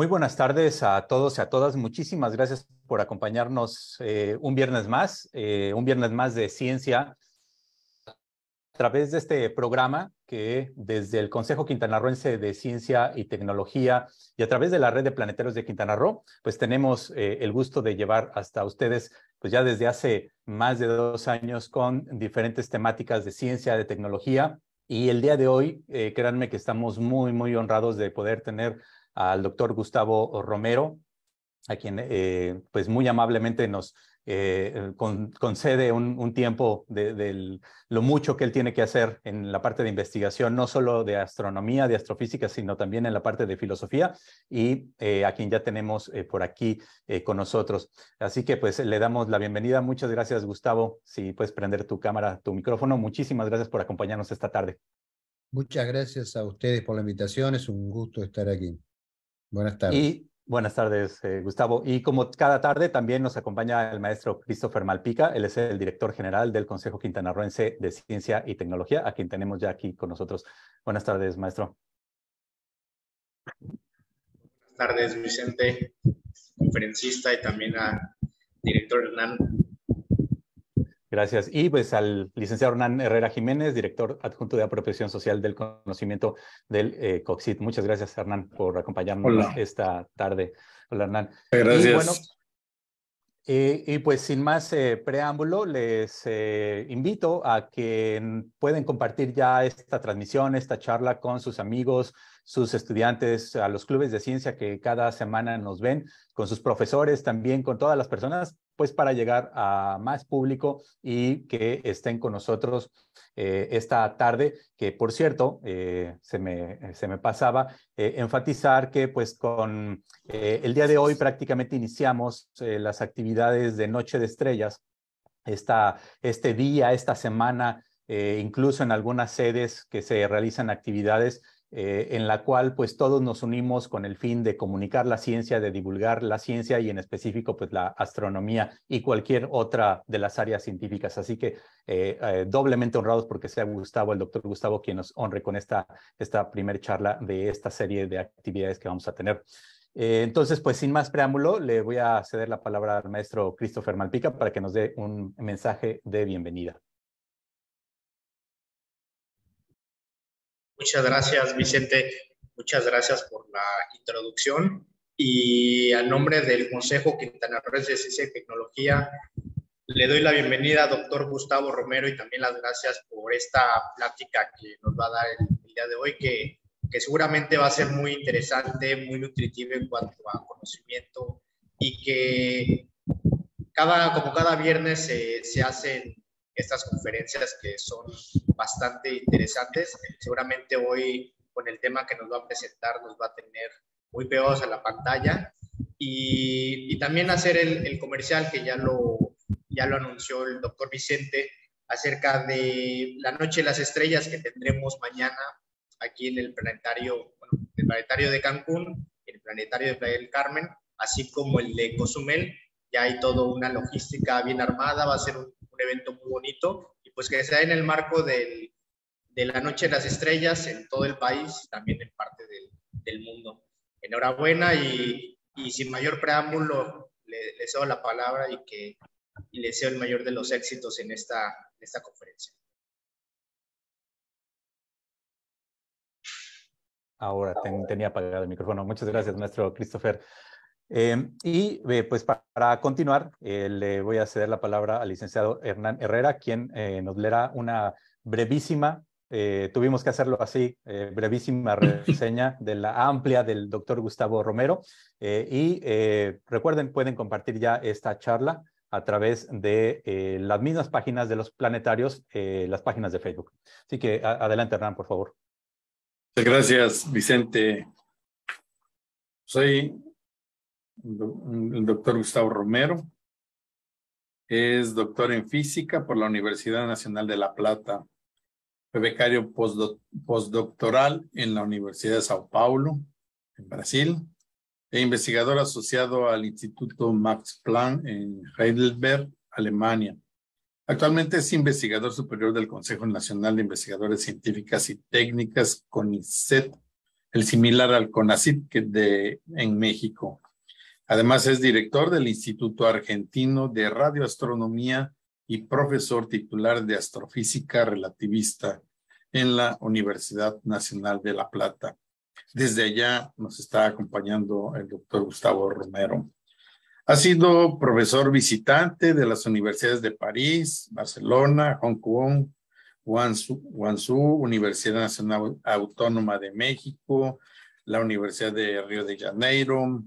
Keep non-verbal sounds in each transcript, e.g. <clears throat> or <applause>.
Muy buenas tardes a todos y a todas. Muchísimas gracias por acompañarnos eh, un viernes más, eh, un viernes más de ciencia a través de este programa que desde el Consejo Quintanarroense de Ciencia y Tecnología y a través de la red de planeteros de Quintana Roo, pues tenemos eh, el gusto de llevar hasta ustedes, pues ya desde hace más de dos años con diferentes temáticas de ciencia, de tecnología. Y el día de hoy, créanme que estamos muy, muy honrados de poder tener al doctor Gustavo Romero, a quien eh, pues muy amablemente nos eh, concede un, tiempo de, lo mucho que él tiene que hacer en la parte de investigación, no solo de astronomía, de astrofísica, sino también en la parte de filosofía y eh, a quien ya tenemos por aquí con nosotros. Así que pues le damos la bienvenida. Muchas gracias, Gustavo. Si puedes prender tu cámara, tu micrófono. Muchísimas gracias por acompañarnos esta tarde. Muchas gracias a ustedes por la invitación. Es un gusto estar aquí. Buenas tardes. Y buenas tardes, eh, Gustavo. Y como cada tarde, también nos acompaña el maestro Christopher Malpica. Él es el director general del Consejo Quintanarroense de Ciencia y Tecnología, a quien tenemos ya aquí con nosotros. Buenas tardes, maestro. Buenas tardes, Vicente, conferencista y también a director Hernán Gracias. Y pues al licenciado Hernán Herrera Jiménez, director adjunto de Apropiación Social del Conocimiento del eh, Muchas gracias, Hernán, por acompañarnos esta tarde. Hola, Hernán. Gracias. Y, pues sin más eh, preámbulo, les eh, invito a que pueden compartir ya esta transmisión, esta charla con sus amigos, sus estudiantes, a los clubes de ciencia que cada semana nos ven, con sus profesores también, con todas las personas, pues para llegar a más público y que estén con nosotros eh, esta tarde, que por cierto, eh, se, me, eh, se me pasaba enfatizar que pues con el día de hoy prácticamente iniciamos las actividades de Noche de Estrellas, esta, este día, esta semana, incluso en algunas sedes que se realizan actividades eh, en la cual pues todos nos unimos con el fin de comunicar la ciencia, de divulgar la ciencia y en específico pues la astronomía y cualquier otra de las áreas científicas. Así que eh, eh, doblemente honrados porque sea Gustavo, el doctor Gustavo, quien nos honre con esta, esta primera charla de esta serie de actividades que vamos a tener entonces, pues sin más preámbulo, le voy a ceder la palabra al maestro Christopher Malpica para que nos dé un mensaje de bienvenida. Muchas gracias, Vicente. Muchas gracias por la introducción. Y a nombre del Consejo Quintana Roo de Ciencia y Tecnología, le doy la bienvenida a doctor Gustavo Romero y también las gracias por esta plática que nos va a dar el, día de hoy, que, seguramente va a ser muy interesante, muy nutritivo en cuanto a conocimiento y que cada, como cada viernes se hacen estas conferencias que son bastante interesantes. Seguramente hoy con el tema que nos va a presentar nos va a tener muy pegados a la pantalla y, también hacer el, comercial que ya lo, ya lo anunció el doctor Vicente acerca de la Noche de las Estrellas que tendremos mañana aquí en el planetario, el planetario de Cancún, el planetario de Playa del Carmen, así como el de Cozumel. Ya hay toda una logística bien armada, va a ser un evento muy bonito y pues que sea en el marco del, de la Noche de las Estrellas en todo el país, también en parte del, mundo. Enhorabuena y, sin mayor preámbulo le, le cedo la palabra y que y le deseo el mayor de los éxitos en esta, esta conferencia. Ahora tenía apagado el micrófono. Muchas gracias, maestro Christopher. Em, y eh, pues para, continuar, eh, le voy a ceder la palabra al licenciado Hernán Herrera, quien eh, nos leerá una brevísima, tuvimos que hacerlo así, brevísima <laughs> reseña de la amplia del doctor Gustavo Romero. y recuerden, pueden compartir ya esta charla a través de las mismas páginas de los planetarios, las páginas de Facebook. Así que adelante, Hernán, por favor. gracias, Vicente. Soy el doctor Gustavo Romero. Es doctor en física por la Universidad Nacional de La Plata. Fue becario postdoctoral en la Universidad de Sao Paulo, en Brasil. E investigador asociado al Instituto Max Planck en Heidelberg, Alemania. Actualmente es investigador superior del Consejo Nacional de Investigadores Científicas y Técnicas, CONICET, el similar al CONACIT que de, en México. Además es director del Instituto Argentino de Radioastronomía y profesor titular de Astrofísica Relativista en la Universidad Nacional de La Plata. Desde allá nos está acompañando el doctor Gustavo Romero. Ha sido profesor visitante de las universidades de París, Barcelona, Hong Kong, Guangzhou, Universidad Nacional Autónoma de México, la Universidad de Río de Janeiro,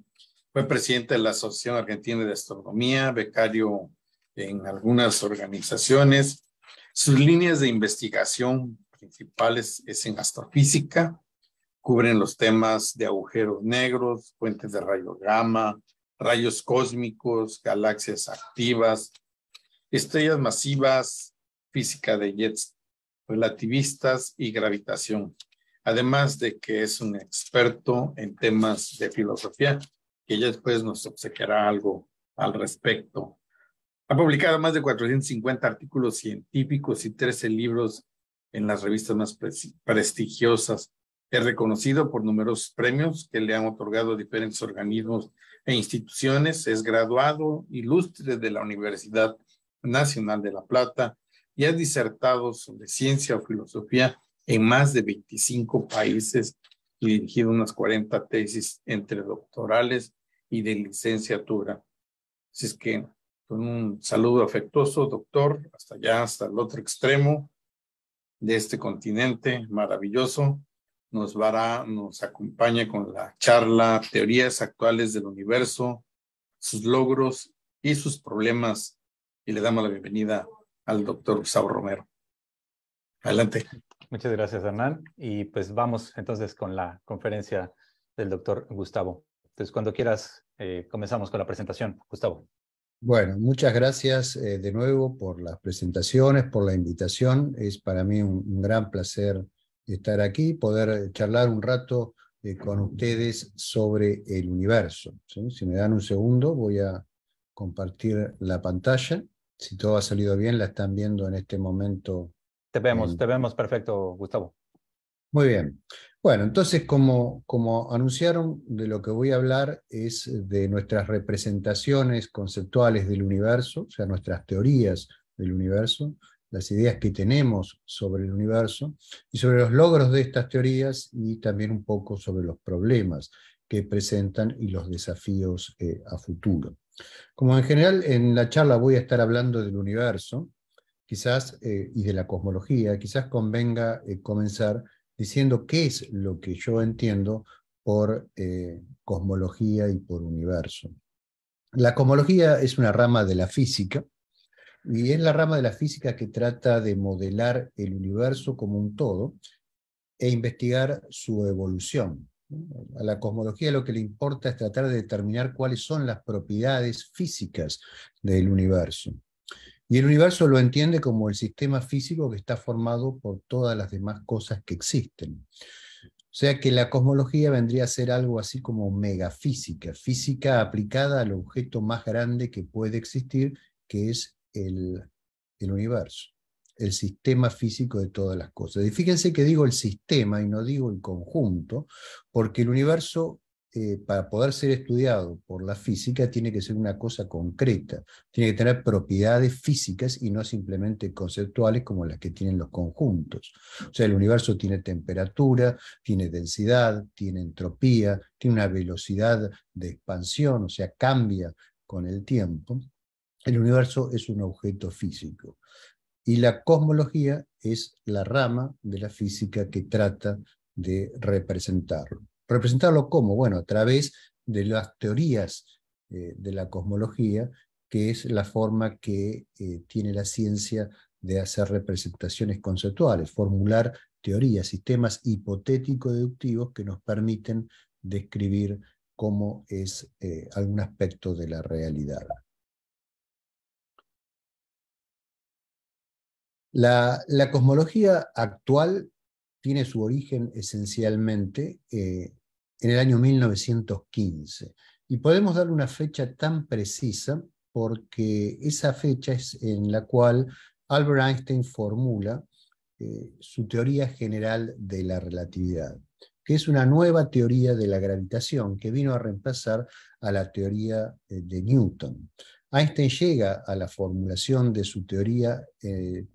fue presidente de la Asociación Argentina de Astronomía, becario en algunas organizaciones. Sus líneas de investigación principales es en astrofísica, cubren los temas de agujeros negros, fuentes de rayos gamma, rayos cósmicos, galaxias activas, estrellas masivas, física de jets relativistas y gravitación. Además de que es un experto en temas de filosofía que ya después nos obsequiará algo al respecto. Ha publicado más de 450 artículos científicos y 13 libros en las revistas más prestigiosas. Es reconocido por numerosos premios que le han otorgado diferentes organismos e instituciones. Es graduado ilustre de la Universidad Nacional de La Plata y ha disertado sobre ciencia o filosofía en más de 25 países dirigido unas 40 tesis entre doctorales y de licenciatura. Así es que con un saludo afectuoso, doctor, hasta allá, hasta el otro extremo de este continente maravilloso. Nos a nos acompaña con la charla Teorías actuales del universo, sus logros y sus problemas. Y le damos la bienvenida al doctor Gustavo Romero. Adelante. Muchas gracias, Hernán. Y pues vamos entonces con la conferencia del doctor Gustavo. Entonces, cuando quieras, eh, comenzamos con la presentación. Gustavo. Bueno, muchas gracias eh, de nuevo por las presentaciones, por la invitación. Es para mí un, gran placer estar aquí, poder charlar un rato eh, con ustedes sobre el universo. Si me dan un segundo, voy a compartir la pantalla. Si todo ha salido bien, la están viendo en este momento te vemos, te vemos perfecto, Gustavo. Muy bien. Bueno, entonces, como, como anunciaron, de lo que voy a hablar es de nuestras representaciones conceptuales del universo, o sea, nuestras teorías del universo, las ideas que tenemos sobre el universo y sobre los logros de estas teorías y también un poco sobre los problemas que presentan y los desafíos eh, a futuro. Como en general en la charla voy a estar hablando del universo, quizás, eh, y de la cosmología, quizás convenga eh, comenzar diciendo qué es lo que yo entiendo por eh, cosmología y por universo. La cosmología es una rama de la física y es la rama de la física que trata de modelar el universo como un todo e investigar su evolución. A la cosmología lo que le importa es tratar de determinar cuáles son las propiedades físicas del universo. Y el universo lo entiende como el sistema físico que está formado por todas las demás cosas que existen. O sea que la cosmología vendría a ser algo así como megafísica, física aplicada al objeto más grande que puede existir, que es el, universo, el sistema físico de todas las cosas. Y fíjense que digo el sistema y no digo el conjunto, porque el universo eh, para poder ser estudiado por la física, tiene que ser una cosa concreta, tiene que tener propiedades físicas y no simplemente conceptuales como las que tienen los conjuntos. O sea, el universo tiene temperatura, tiene densidad, tiene entropía, tiene una velocidad de expansión, o sea, cambia con el tiempo. El universo es un objeto físico. Y la cosmología es la rama de la física que trata de representarlo. ¿Representarlo como Bueno, a través de las teorías eh, de la cosmología, que es la forma que eh, tiene la ciencia de hacer representaciones conceptuales, formular teorías, sistemas hipotético-deductivos que nos permiten describir cómo es eh, algún aspecto de la realidad. La, cosmología actual tiene su origen esencialmente en el año 1915. Y podemos dar una fecha tan precisa porque esa fecha es en la cual Albert Einstein formula eh, su teoría general de la relatividad, que es una nueva teoría de la gravitación que vino a reemplazar a la teoría eh, de Newton. Einstein llega a la formulación de su teoría el eh,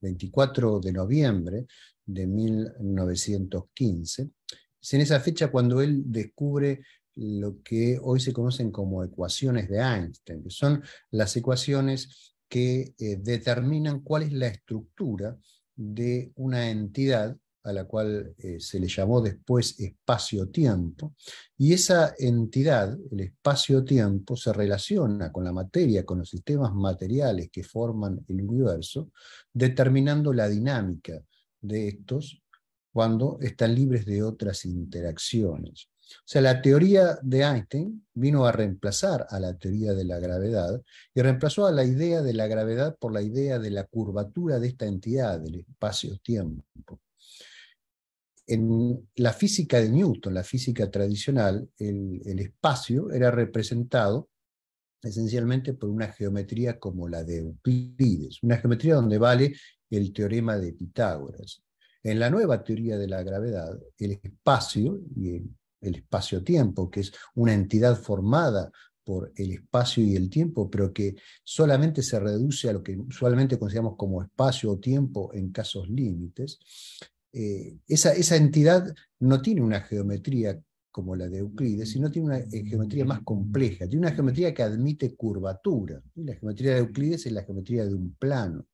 24 de noviembre de 1915 es en esa fecha cuando él descubre lo que hoy se conocen como ecuaciones de Einstein, que son las ecuaciones que eh, determinan cuál es la estructura de una entidad a la cual eh, se le llamó después espacio-tiempo, y esa entidad, el espacio-tiempo, se relaciona con la materia, con los sistemas materiales que forman el universo, determinando la dinámica de estos cuando están libres de otras interacciones. O sea, la teoría de Einstein vino a reemplazar a la teoría de la gravedad y reemplazó a la idea de la gravedad por la idea de la curvatura de esta entidad, del espacio-tiempo. En la física de Newton, la física tradicional, el, espacio era representado esencialmente por una geometría como la de Euclides, una geometría donde vale el teorema de Pitágoras. En la nueva teoría de la gravedad, el espacio y el, espacio-tiempo, que es una entidad formada por el espacio y el tiempo, pero que solamente se reduce a lo que usualmente consideramos como espacio o tiempo en casos límites, eh, esa, esa entidad no tiene una geometría como la de Euclides, sino tiene una eh, geometría más compleja, tiene una geometría que admite curvatura. La geometría de Euclides es la geometría de un plano,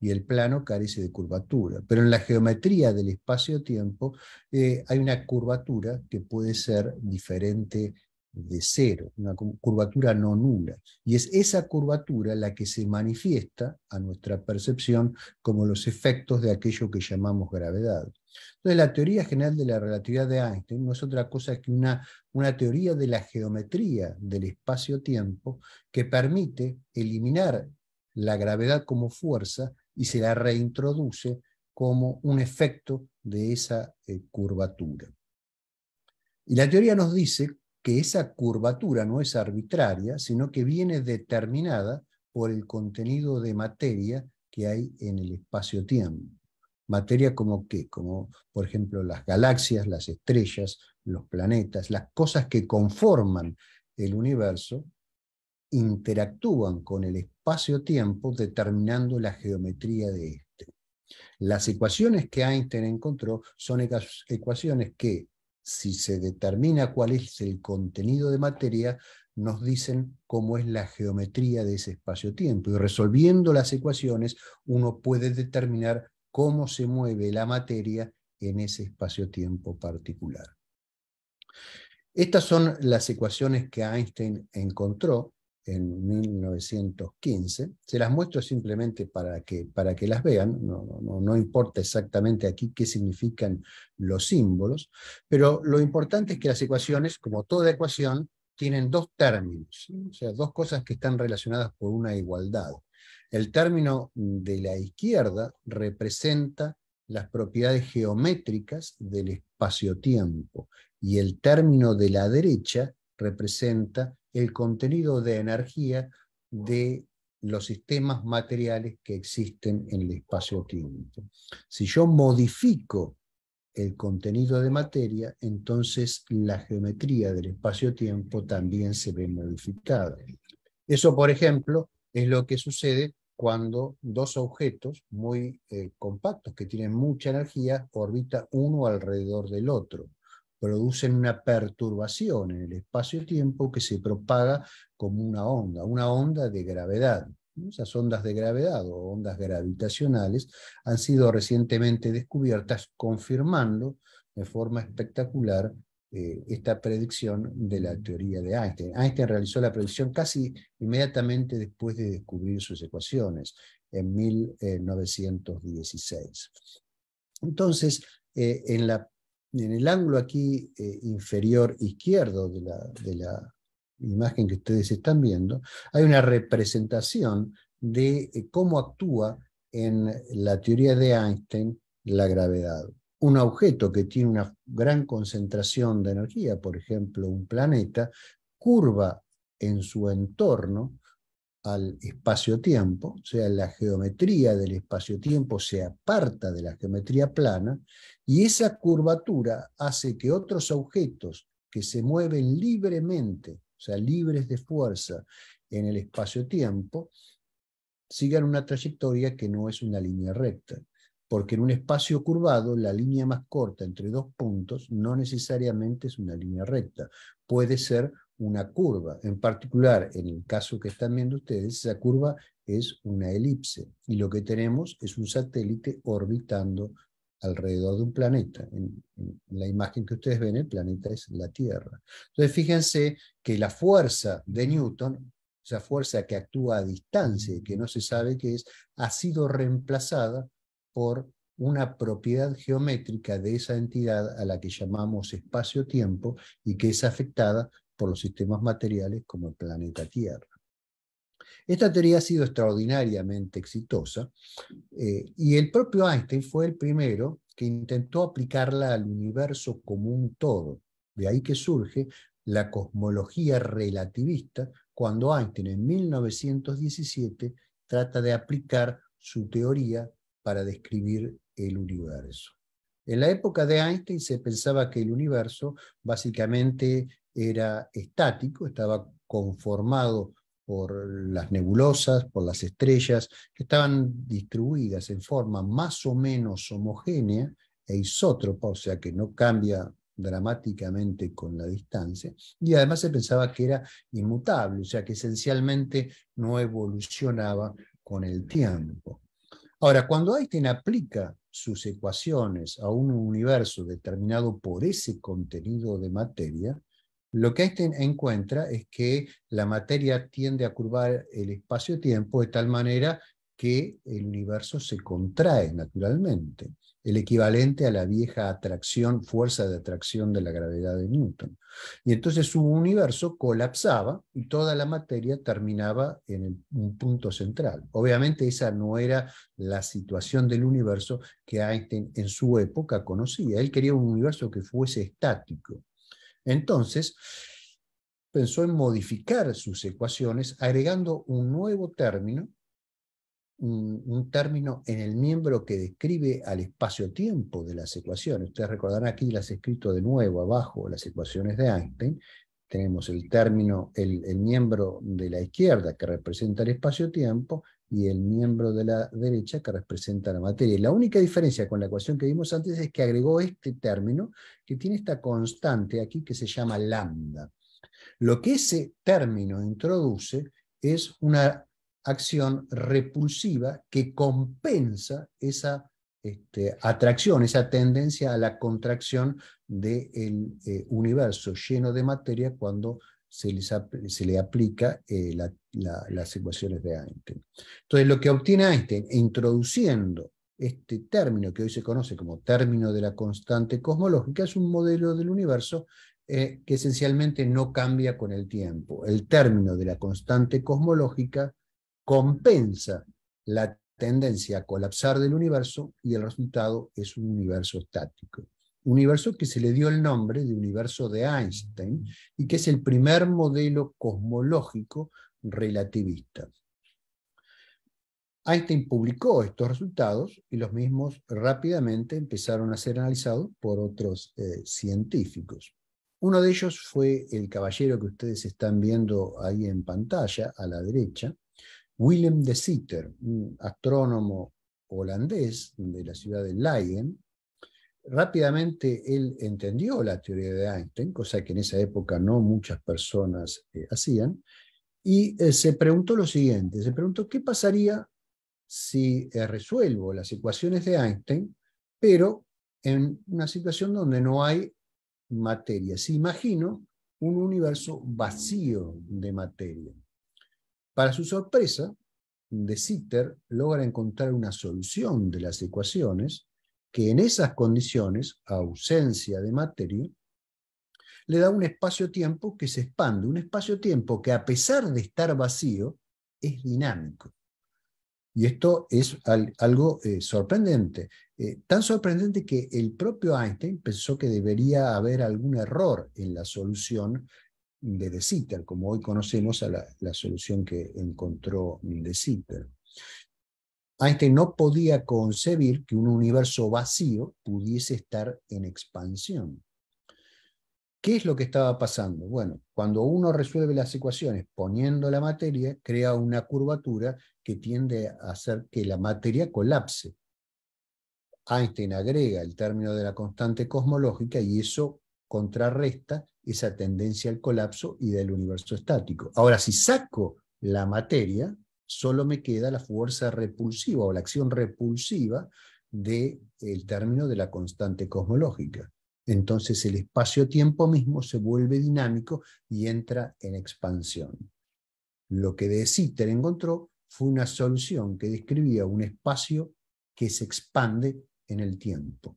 y el plano carece de curvatura. Pero en la geometría del espacio-tiempo eh, hay una curvatura que puede ser diferente de cero, una curvatura no nula. Y es esa curvatura la que se manifiesta a nuestra percepción como los efectos de aquello que llamamos gravedad. Entonces, la teoría general de la relatividad de Einstein no es otra cosa que una, teoría de la geometría del espacio-tiempo que permite eliminar la gravedad como fuerza y se la reintroduce como un efecto de esa eh, curvatura. Y la teoría nos dice que esa curvatura no es arbitraria, sino que viene determinada por el contenido de materia que hay en el espacio-tiempo materia como que, como por ejemplo las galaxias, las estrellas, los planetas, las cosas que conforman el universo, interactúan con el espacio-tiempo determinando la geometría de este. Las ecuaciones que Einstein encontró son ecuaciones que, si se determina cuál es el contenido de materia, nos dicen cómo es la geometría de ese espacio-tiempo. Y resolviendo las ecuaciones, uno puede determinar cómo se mueve la materia en ese espacio-tiempo particular. Estas son las ecuaciones que Einstein encontró en 1915. Se las muestro simplemente para que, para que las vean, no, importa exactamente aquí qué significan los símbolos, pero lo importante es que las ecuaciones, como toda ecuación, tienen dos términos, o sea, dos cosas que están relacionadas por una igualdad. El término de la izquierda representa las propiedades geométricas del espacio-tiempo y el término de la derecha representa el contenido de energía de los sistemas materiales que existen en el espacio-tiempo. Si yo modifico el contenido de materia, entonces la geometría del espacio-tiempo también se ve modificada. Eso, por ejemplo, es lo que sucede cuando dos objetos muy eh, compactos que tienen mucha energía orbitan uno alrededor del otro. Producen una perturbación en el espacio-tiempo que se propaga como una onda, una onda de gravedad. Esas ondas de gravedad o ondas gravitacionales han sido recientemente descubiertas confirmando de forma espectacular eh, esta predicción de la teoría de Einstein. Einstein realizó la predicción casi inmediatamente después de descubrir sus ecuaciones, en 1916. Eh, Entonces, eh, en, el ángulo aquí inferior izquierdo de la, imagen que ustedes están viendo, hay una representación de cómo actúa en la teoría de Einstein la gravedad un objeto que tiene una gran concentración de energía, por ejemplo, un planeta, curva en su entorno al espacio-tiempo, o sea, la geometría del espacio-tiempo se aparta de la geometría plana y esa curvatura hace que otros objetos que se mueven libremente, o sea, libres de fuerza en el espacio-tiempo, sigan una trayectoria que no es una línea recta porque en un espacio curvado la línea más corta entre dos puntos no necesariamente es una línea recta, puede ser una curva. En particular, en el caso que están viendo ustedes, esa curva es una elipse y lo que tenemos es un satélite orbitando alrededor de un planeta. En, la imagen que ustedes ven, el planeta es la Tierra. Entonces, fíjense que la fuerza de Newton, esa fuerza que actúa a distancia y que no se sabe qué es, ha sido reemplazada por una propiedad geométrica de esa entidad a la que llamamos espacio-tiempo y que es afectada por los sistemas materiales como el planeta Tierra. Esta teoría ha sido extraordinariamente exitosa eh, y el propio Einstein fue el primero que intentó aplicarla al universo como un todo. De ahí que surge la cosmología relativista cuando Einstein en 1917 trata de aplicar su teoría para describir el universo. En la época de Einstein se pensaba que el universo básicamente era estático, estaba conformado por las nebulosas, por las estrellas, que estaban distribuidas en forma más o menos homogénea e isótropa, o sea que no cambia dramáticamente con la distancia, y además se pensaba que era inmutable, o sea que esencialmente no evolucionaba con el tiempo. Ahora, cuando Einstein aplica sus ecuaciones a un universo determinado por ese contenido de materia, lo que Einstein encuentra es que la materia tiende a curvar el espacio-tiempo de tal manera que el universo se contrae naturalmente el equivalente a la vieja atracción, fuerza de atracción de la gravedad de Newton. Y entonces su universo colapsaba y toda la materia terminaba en un punto central. Obviamente esa no era la situación del universo que Einstein en su época conocía. Él quería un universo que fuese estático. Entonces pensó en modificar sus ecuaciones agregando un nuevo término un, término en el miembro que describe al espacio-tiempo de las ecuaciones. Ustedes recordarán aquí, las he escrito de nuevo abajo, las ecuaciones de Einstein. Tenemos el término, el, el miembro de la izquierda que representa el espacio-tiempo y el miembro de la derecha que representa la materia. Y la única diferencia con la ecuación que vimos antes es que agregó este término que tiene esta constante aquí que se llama lambda. Lo que ese término introduce es una acción repulsiva que compensa esa este, atracción, esa tendencia a la contracción del eh, universo lleno de materia cuando se, le aplica eh, las ecuaciones de Einstein. Entonces, lo que obtiene Einstein introduciendo este término que hoy se conoce como término de la constante cosmológica es un modelo del universo eh, que esencialmente no cambia con el tiempo. El término de la constante cosmológica compensa la tendencia a colapsar del universo y el resultado es un universo estático. Universo que se le dio el nombre de universo de Einstein y que es el primer modelo cosmológico relativista. Einstein publicó estos resultados y los mismos rápidamente empezaron a ser analizados por otros eh, científicos. Uno de ellos fue el caballero que ustedes están viendo ahí en pantalla, a la derecha, Willem de Sitter, un astrónomo holandés de la ciudad de Leiden, rápidamente él entendió la teoría de Einstein, cosa que en esa época no muchas personas eh, hacían, y eh, se preguntó lo siguiente, se preguntó qué pasaría si eh, resuelvo las ecuaciones de Einstein, pero en una situación donde no hay materia. Si imagino un universo vacío de materia. Para su sorpresa, de Sitter logra encontrar una solución de las ecuaciones que en esas condiciones, ausencia de materia, le da un espacio-tiempo que se expande, un espacio-tiempo que a pesar de estar vacío, es dinámico. Y esto es algo eh, sorprendente, eh, tan sorprendente que el propio Einstein pensó que debería haber algún error en la solución de De Sitter, como hoy conocemos a la, solución que encontró De Sitter. Einstein no podía concebir que un universo vacío pudiese estar en expansión. ¿Qué es lo que estaba pasando? Bueno, cuando uno resuelve las ecuaciones poniendo la materia, crea una curvatura que tiende a hacer que la materia colapse. Einstein agrega el término de la constante cosmológica y eso contrarresta esa tendencia al colapso y del universo estático. Ahora, si saco la materia, solo me queda la fuerza repulsiva o la acción repulsiva del término de la constante cosmológica. Entonces el espacio-tiempo mismo se vuelve dinámico y entra en expansión. Lo que de Sitter encontró fue una solución que describía un espacio que se expande en el tiempo.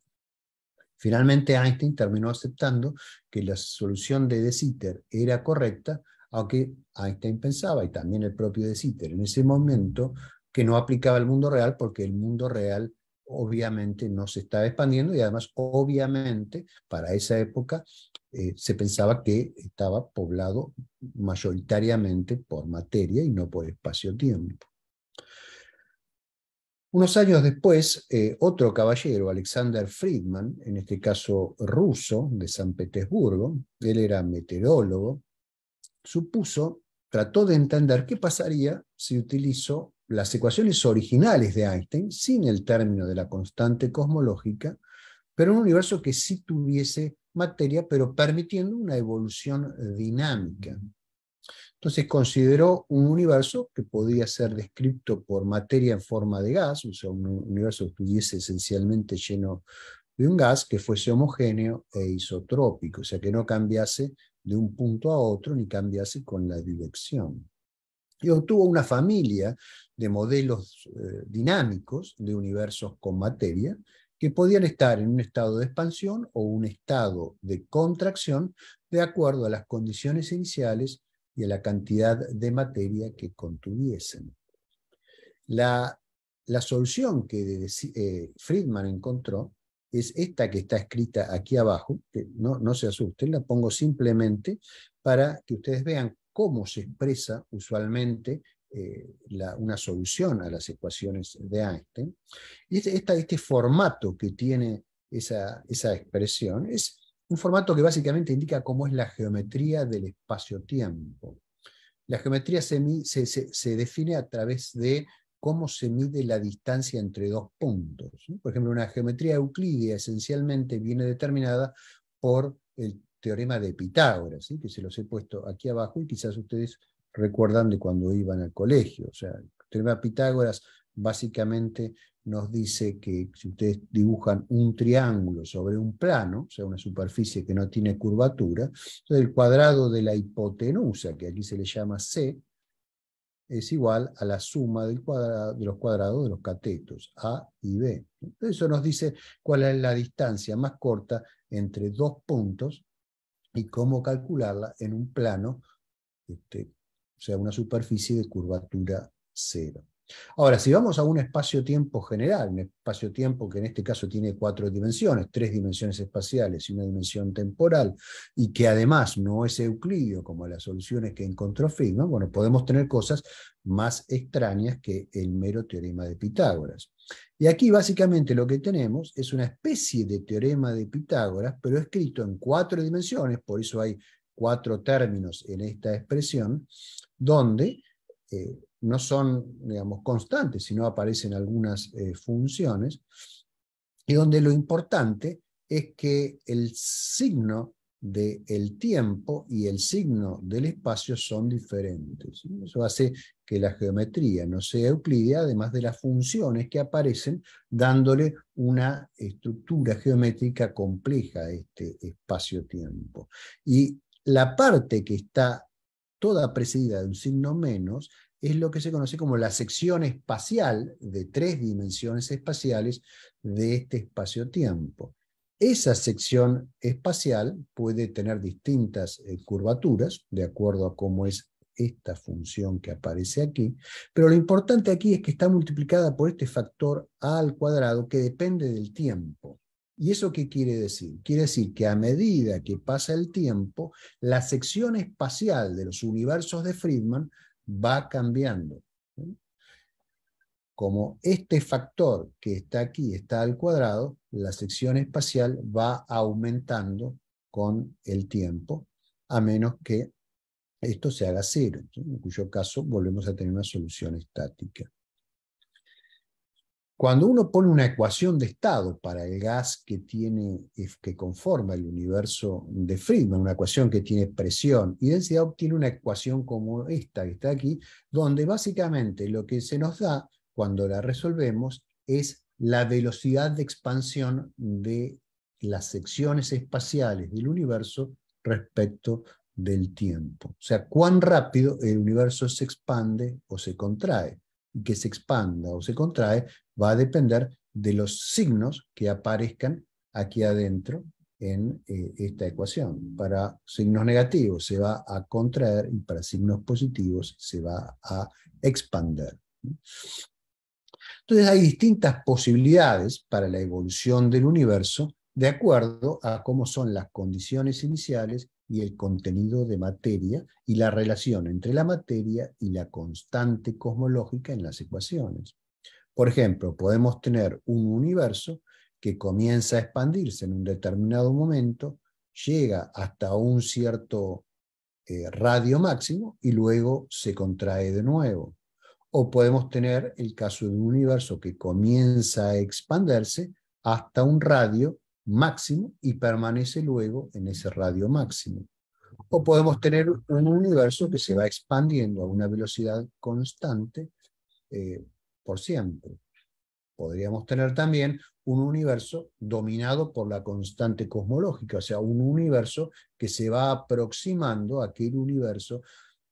Finalmente, Einstein terminó aceptando que la solución de De Sitter era correcta, aunque Einstein pensaba, y también el propio De Sitter en ese momento, que no aplicaba al mundo real porque el mundo real obviamente no se estaba expandiendo y además obviamente para esa época eh, se pensaba que estaba poblado mayoritariamente por materia y no por espacio-tiempo. Unos años después, eh, otro caballero, Alexander Friedman, en este caso ruso, de San Petersburgo, él era meteorólogo, supuso, trató de entender qué pasaría si utilizó las ecuaciones originales de Einstein sin el término de la constante cosmológica, pero un universo que sí tuviese materia, pero permitiendo una evolución dinámica. Entonces consideró un universo que podía ser descrito por materia en forma de gas, o sea, un universo que estuviese esencialmente lleno de un gas que fuese homogéneo e isotrópico, o sea, que no cambiase de un punto a otro ni cambiase con la dirección. Y obtuvo una familia de modelos eh, dinámicos de universos con materia que podían estar en un estado de expansión o un estado de contracción de acuerdo a las condiciones iniciales y a la cantidad de materia que contuviesen. La, la solución que eh, Friedman encontró es esta que está escrita aquí abajo, que no, no se asusten, la pongo simplemente para que ustedes vean cómo se expresa usualmente eh, la, una solución a las ecuaciones de Einstein. Y este, este formato que tiene esa, esa expresión es un formato que básicamente indica cómo es la geometría del espacio-tiempo. La geometría se, se, define a través de cómo se mide la distancia entre dos puntos. Por ejemplo, una geometría euclídea esencialmente viene determinada por el teorema de Pitágoras, que se los he puesto aquí abajo y quizás ustedes recuerdan de cuando iban al colegio. O sea, el teorema de Pitágoras básicamente nos dice que si ustedes dibujan un triángulo sobre un plano, o sea, una superficie que no tiene curvatura, entonces el cuadrado de la hipotenusa, que aquí se le llama C, es igual a la suma del de los cuadrados de los catetos, A y B. eso nos dice cuál es la distancia más corta entre dos puntos y cómo calcularla en un plano, este, o sea, una superficie de curvatura cero. Ahora, si vamos a un espacio-tiempo general, un espacio-tiempo que en este caso tiene cuatro dimensiones, tres dimensiones espaciales y una dimensión temporal, y que además no es euclidio como las soluciones que encontró Figma, bueno, podemos tener cosas más extrañas que el mero teorema de Pitágoras. Y aquí básicamente lo que tenemos es una especie de teorema de Pitágoras, pero escrito en cuatro dimensiones, por eso hay cuatro términos en esta expresión, donde eh, no son, digamos, constantes, sino aparecen algunas eh, funciones, y donde lo importante es que el signo del el tiempo y el signo del espacio son diferentes. Eso hace que la geometría no sea euclidea, además de las funciones que aparecen, dándole una estructura geométrica compleja a este espacio-tiempo. Y la parte que está toda precedida de un signo menos es lo que se conoce como la sección espacial de tres dimensiones espaciales de este espacio-tiempo. Esa sección espacial puede tener distintas eh, curvaturas, de acuerdo a cómo es esta función que aparece aquí, pero lo importante aquí es que está multiplicada por este factor a al cuadrado que depende del tiempo. ¿Y eso qué quiere decir? Quiere decir que a medida que pasa el tiempo, la sección espacial de los universos de Friedman va cambiando. Como este factor que está aquí está al cuadrado, la sección espacial va aumentando con el tiempo, a menos que esto se haga cero, en cuyo caso volvemos a tener una solución estática. Cuando uno pone una ecuación de estado para el gas que, tiene, que conforma el universo de Friedman, una ecuación que tiene presión y densidad, obtiene una ecuación como esta que está aquí, donde básicamente lo que se nos da cuando la resolvemos es la velocidad de expansión de las secciones espaciales del universo respecto del tiempo. O sea, cuán rápido el universo se expande o se contrae que se expanda o se contrae va a depender de los signos que aparezcan aquí adentro en eh, esta ecuación. Para signos negativos se va a contraer y para signos positivos se va a expander. Entonces hay distintas posibilidades para la evolución del universo de acuerdo a cómo son las condiciones iniciales y el contenido de materia y la relación entre la materia y la constante cosmológica en las ecuaciones. Por ejemplo, podemos tener un universo que comienza a expandirse en un determinado momento, llega hasta un cierto eh, radio máximo y luego se contrae de nuevo. O podemos tener el caso de un universo que comienza a expandirse hasta un radio máximo y permanece luego en ese radio máximo. O podemos tener un universo que se va expandiendo a una velocidad constante eh, por siempre. Podríamos tener también un universo dominado por la constante cosmológica, o sea, un universo que se va aproximando a aquel universo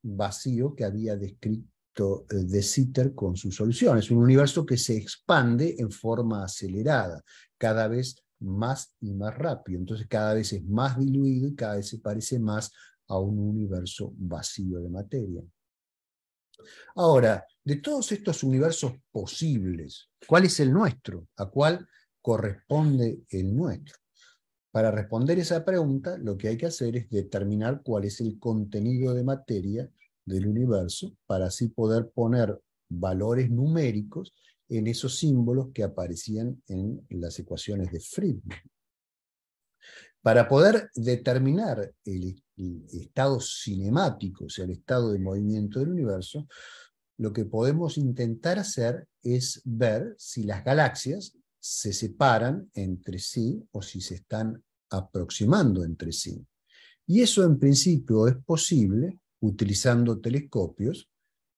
vacío que había descrito eh, de Sitter con sus soluciones. Un universo que se expande en forma acelerada, cada vez más y más rápido. Entonces cada vez es más diluido y cada vez se parece más a un universo vacío de materia. Ahora, de todos estos universos posibles, ¿cuál es el nuestro? ¿A cuál corresponde el nuestro? Para responder esa pregunta, lo que hay que hacer es determinar cuál es el contenido de materia del universo para así poder poner valores numéricos en esos símbolos que aparecían en las ecuaciones de Friedman. Para poder determinar el, estado cinemático, o sea, el estado de movimiento del universo, lo que podemos intentar hacer es ver si las galaxias se separan entre sí o si se están aproximando entre sí. Y eso en principio es posible utilizando telescopios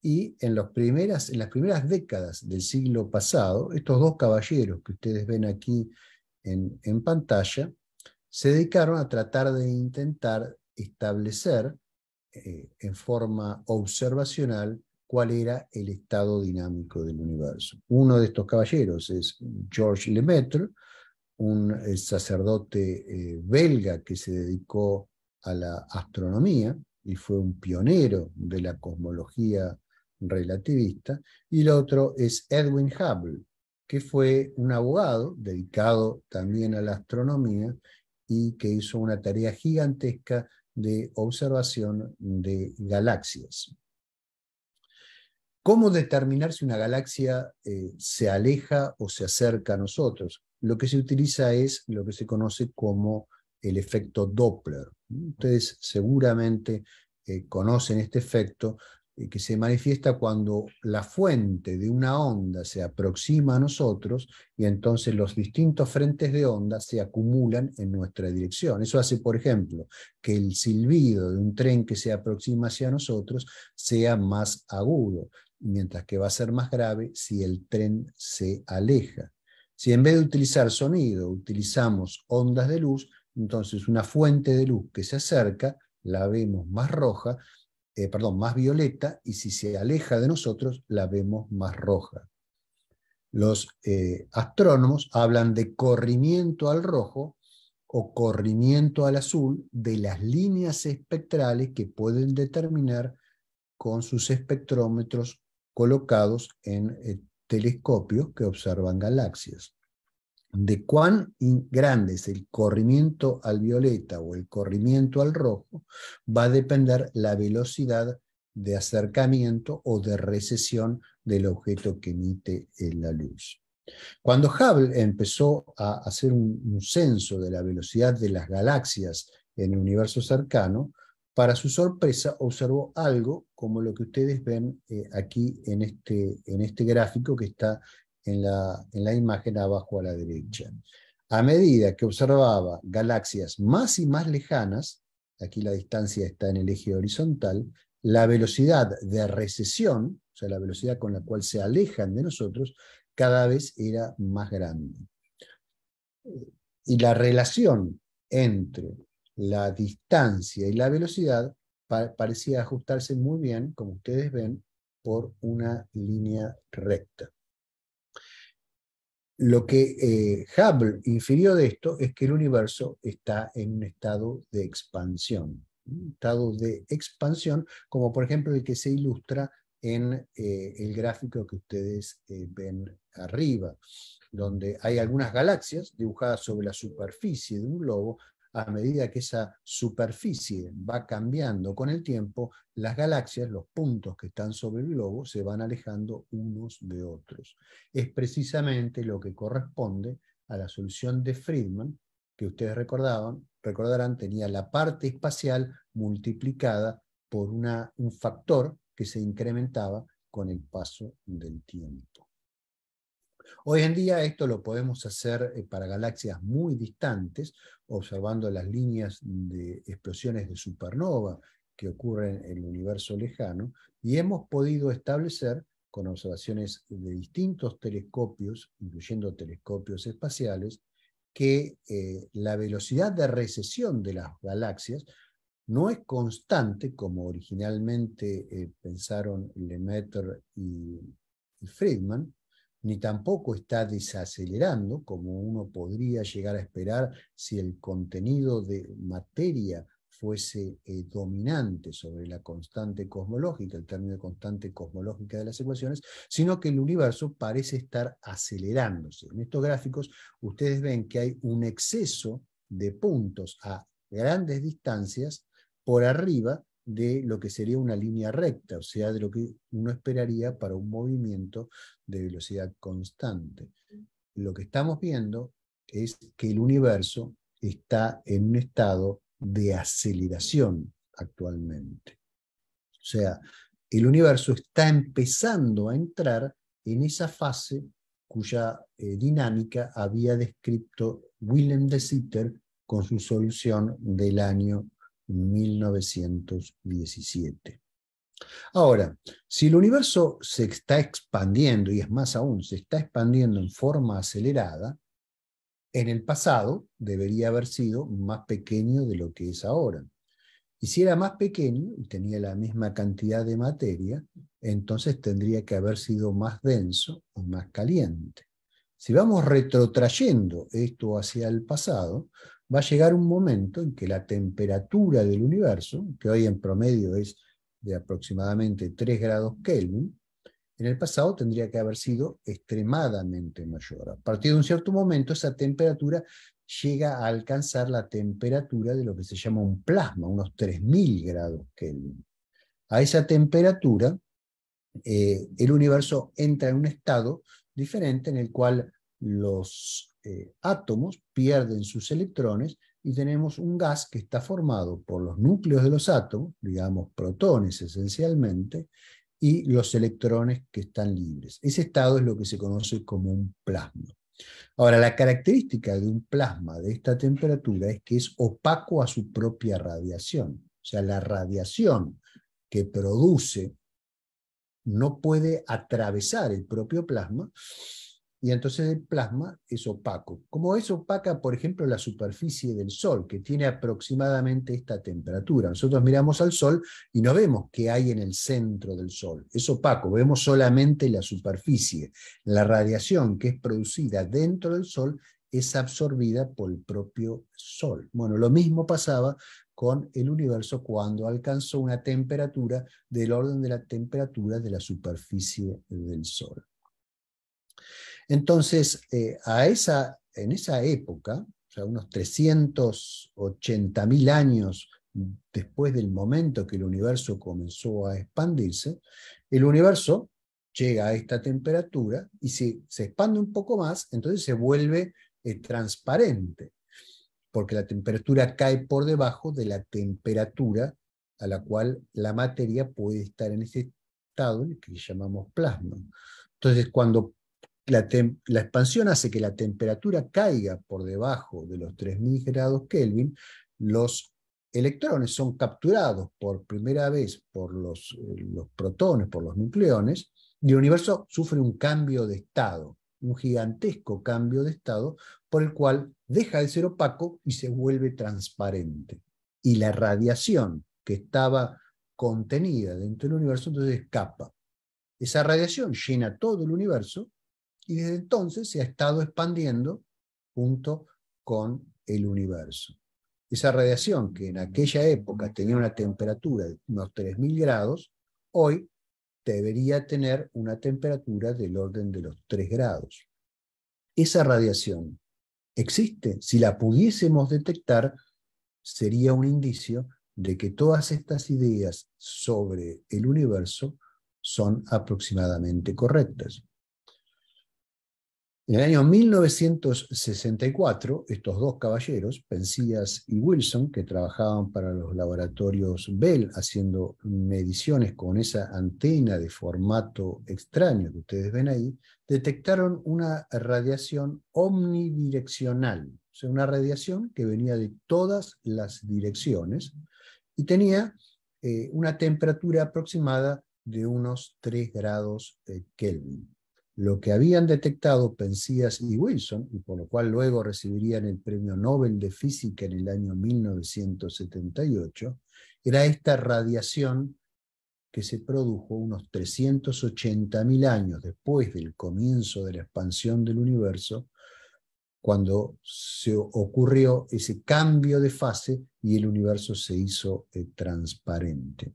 y en, primeras, en las primeras décadas del siglo pasado, estos dos caballeros que ustedes ven aquí en, pantalla, se dedicaron a tratar de intentar establecer eh, en forma observacional cuál era el estado dinámico del universo. Uno de estos caballeros es George Lemaitre, un eh, sacerdote eh, belga que se dedicó a la astronomía y fue un pionero de la cosmología relativista, y el otro es Edwin Hubble, que fue un abogado dedicado también a la astronomía y que hizo una tarea gigantesca de observación de galaxias. ¿Cómo determinar si una galaxia eh, se aleja o se acerca a nosotros? Lo que se utiliza es lo que se conoce como el efecto Doppler. Ustedes seguramente eh, conocen este efecto eh, que se manifiesta cuando la fuente de una onda se aproxima a nosotros y entonces los distintos frentes de onda se acumulan en nuestra dirección. Eso hace, por ejemplo, que el silbido de un tren que se aproxima hacia nosotros sea más agudo, mientras que va a ser más grave si el tren se aleja. Si en vez de utilizar sonido utilizamos ondas de luz, entonces una fuente de luz que se acerca la vemos más roja eh, perdón, más violeta y si se aleja de nosotros la vemos más roja. Los eh, astrónomos hablan de corrimiento al rojo o corrimiento al azul de las líneas espectrales que pueden determinar con sus espectrómetros colocados en eh, telescopios que observan galaxias de cuán grande es el corrimiento al violeta o el corrimiento al rojo, va a depender la velocidad de acercamiento o de recesión del objeto que emite eh, la luz. Cuando Hubble empezó a hacer un, censo de la velocidad de las galaxias en el universo cercano, para su sorpresa observó algo como lo que ustedes ven eh, aquí en este, en este gráfico que está en la, imagen abajo a la derecha. A medida que observaba galaxias más y más lejanas, aquí la distancia está en el eje horizontal, la velocidad de recesión, o sea, la velocidad con la cual se alejan de nosotros, cada vez era más grande. Y la relación entre la distancia y la velocidad parecía ajustarse muy bien, como ustedes ven, por una línea recta. Lo que eh, Hubble infirió de esto es que el universo está en un estado de expansión, un estado de expansión como por ejemplo el que se ilustra en eh, el gráfico que ustedes eh, ven arriba, donde hay algunas galaxias dibujadas sobre la superficie de un globo a medida que esa superficie va cambiando con el tiempo, las galaxias, los puntos que están sobre el globo, se van alejando unos de otros. Es precisamente lo que corresponde a la solución de Friedman, que ustedes recordaban, recordarán, tenía la parte espacial multiplicada por una, un factor que se incrementaba con el paso del tiempo. Hoy en día esto lo podemos hacer eh, para galaxias muy distantes, observando las líneas de explosiones de supernova que ocurren en el universo lejano, y hemos podido establecer con observaciones de distintos telescopios, incluyendo telescopios espaciales, que eh, la velocidad de recesión de las galaxias no es constante como originalmente eh, pensaron Lemaitre y, Friedman, ni tampoco está desacelerando, como uno podría llegar a esperar si el contenido de materia fuese eh, dominante sobre la constante cosmológica, el término de constante cosmológica de las ecuaciones, sino que el universo parece estar acelerándose. En estos gráficos ustedes ven que hay un exceso de puntos a grandes distancias por arriba de lo que sería una línea recta, o sea, de lo que uno esperaría para un movimiento de velocidad constante. Lo que estamos viendo es que el universo está en un estado de aceleración actualmente. O sea, el universo está empezando a entrar en esa fase cuya eh, dinámica había descrito Willem de Sitter con su solución del año 1917. Ahora, si el universo se está expandiendo, y es más aún, se está expandiendo en forma acelerada, en el pasado debería haber sido más pequeño de lo que es ahora. Y si era más pequeño y tenía la misma cantidad de materia, entonces tendría que haber sido más denso o más caliente. Si vamos retrotrayendo esto hacia el pasado, va a llegar un momento en que la temperatura del universo, que hoy en promedio es de aproximadamente 3 grados Kelvin, en el pasado tendría que haber sido extremadamente mayor. A partir de un cierto momento, esa temperatura llega a alcanzar la temperatura de lo que se llama un plasma, unos 3.000 grados Kelvin. A esa temperatura, eh, el universo entra en un estado diferente en el cual los eh, átomos pierden sus electrones y tenemos un gas que está formado por los núcleos de los átomos, digamos protones esencialmente, y los electrones que están libres. Ese estado es lo que se conoce como un plasma. Ahora, la característica de un plasma de esta temperatura es que es opaco a su propia radiación. O sea, la radiación que produce no puede atravesar el propio plasma y entonces el plasma es opaco. Como es opaca, por ejemplo, la superficie del Sol, que tiene aproximadamente esta temperatura. Nosotros miramos al Sol y no vemos qué hay en el centro del Sol. Es opaco, vemos solamente la superficie. La radiación que es producida dentro del Sol es absorbida por el propio Sol. Bueno, lo mismo pasaba con el universo cuando alcanzó una temperatura del orden de la temperatura de la superficie del Sol. Entonces, eh, a esa, en esa época, o sea, unos 380.000 años después del momento que el universo comenzó a expandirse, el universo llega a esta temperatura y si se expande un poco más, entonces se vuelve eh, transparente, porque la temperatura cae por debajo de la temperatura a la cual la materia puede estar en ese estado que llamamos plasma. Entonces, cuando la, expansión hace que la temperatura caiga por debajo de los 3.000 grados Kelvin, los electrones son capturados por primera vez por los, eh, los protones, por los nucleones, y el universo sufre un cambio de estado, un gigantesco cambio de estado, por el cual deja de ser opaco y se vuelve transparente. Y la radiación que estaba contenida dentro del universo entonces escapa. Esa radiación llena todo el universo y desde entonces se ha estado expandiendo junto con el universo. Esa radiación que en aquella época tenía una temperatura de unos 3.000 grados, hoy debería tener una temperatura del orden de los 3 grados. Esa radiación existe. Si la pudiésemos detectar, sería un indicio de que todas estas ideas sobre el universo son aproximadamente correctas. En el año 1964, estos dos caballeros, Pensías y Wilson, que trabajaban para los laboratorios Bell haciendo mediciones con esa antena de formato extraño que ustedes ven ahí, detectaron una radiación omnidireccional, o sea, una radiación que venía de todas las direcciones y tenía eh, una temperatura aproximada de unos 3 grados eh, Kelvin lo que habían detectado Penzias y Wilson, y por lo cual luego recibirían el Premio Nobel de Física en el año 1978, era esta radiación que se produjo unos 380.000 años después del comienzo de la expansión del universo, cuando se ocurrió ese cambio de fase y el universo se hizo eh, transparente.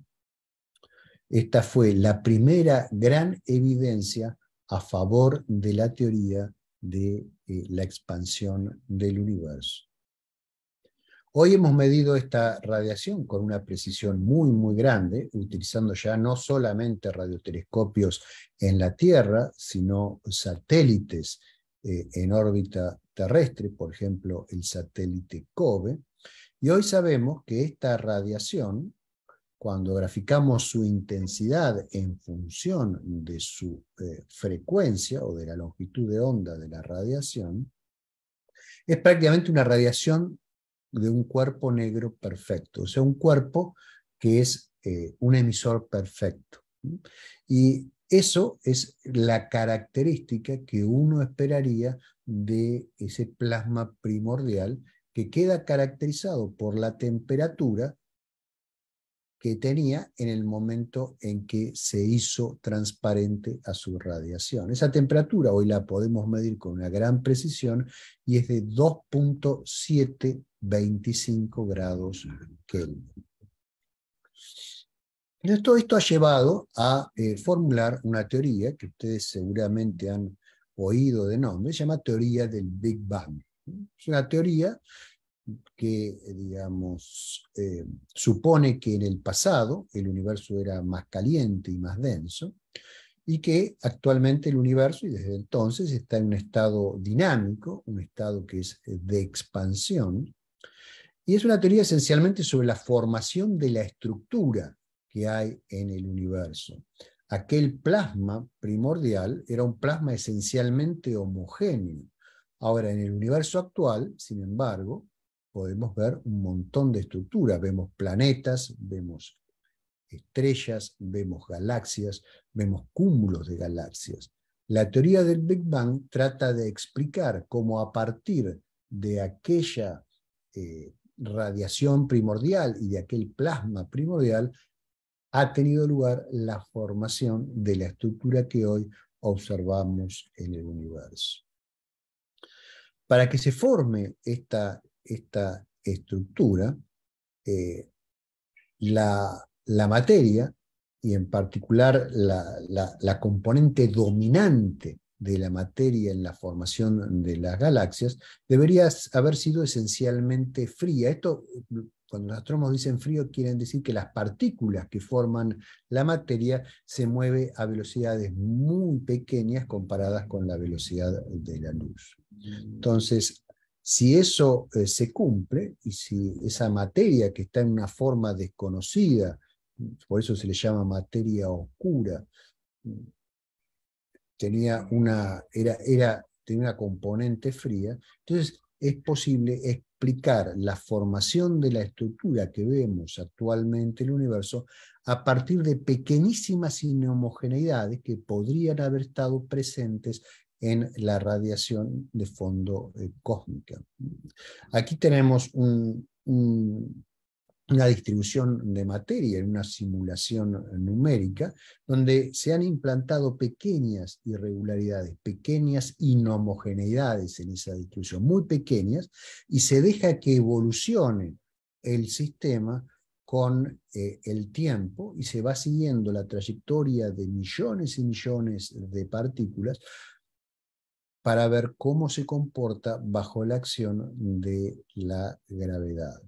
Esta fue la primera gran evidencia a favor de la teoría de eh, la expansión del universo. Hoy hemos medido esta radiación con una precisión muy, muy grande, utilizando ya no solamente radiotelescopios en la Tierra, sino satélites eh, en órbita terrestre, por ejemplo, el satélite COBE. Y hoy sabemos que esta radiación cuando graficamos su intensidad en función de su eh, frecuencia o de la longitud de onda de la radiación, es prácticamente una radiación de un cuerpo negro perfecto, o sea, un cuerpo que es eh, un emisor perfecto. Y eso es la característica que uno esperaría de ese plasma primordial que queda caracterizado por la temperatura que tenía en el momento en que se hizo transparente a su radiación. Esa temperatura hoy la podemos medir con una gran precisión y es de 2.725 grados Kelvin. todo esto ha llevado a eh, formular una teoría que ustedes seguramente han oído de nombre, se llama teoría del Big Bang. Es una teoría que, digamos, eh, supone que en el pasado el universo era más caliente y más denso, y que actualmente el universo, y desde entonces, está en un estado dinámico, un estado que es eh, de expansión, y es una teoría esencialmente sobre la formación de la estructura que hay en el universo. Aquel plasma primordial era un plasma esencialmente homogéneo. Ahora, en el universo actual, sin embargo, podemos ver un montón de estructuras. Vemos planetas, vemos estrellas, vemos galaxias, vemos cúmulos de galaxias. La teoría del Big Bang trata de explicar cómo a partir de aquella eh, radiación primordial y de aquel plasma primordial ha tenido lugar la formación de la estructura que hoy observamos en el universo. Para que se forme esta esta estructura, eh, la, la, materia, y en particular la, componente dominante de la materia en la formación de las galaxias, debería haber sido esencialmente fría. Esto, cuando los astrónomos dicen frío, quieren decir que las partículas que forman la materia se mueven a velocidades muy pequeñas comparadas con la velocidad de la luz. Entonces, si eso eh, se cumple y si esa materia que está en una forma desconocida, por eso se le llama materia oscura, tenía una, tenía una componente fría, entonces es posible explicar la formación de la estructura que vemos actualmente en el universo a partir de pequeñísimas inhomogeneidades que podrían haber estado presentes en la radiación de fondo eh, cósmica. Aquí tenemos una distribución de materia en una simulación numérica, donde se han implantado pequeñas irregularidades, pequeñas inhomogeneidades en esa distribución, muy pequeñas, y se deja que evolucione el sistema con eh, el tiempo y se va siguiendo la trayectoria de millones y millones de partículas para ver cómo se comporta bajo la acción de la gravedad.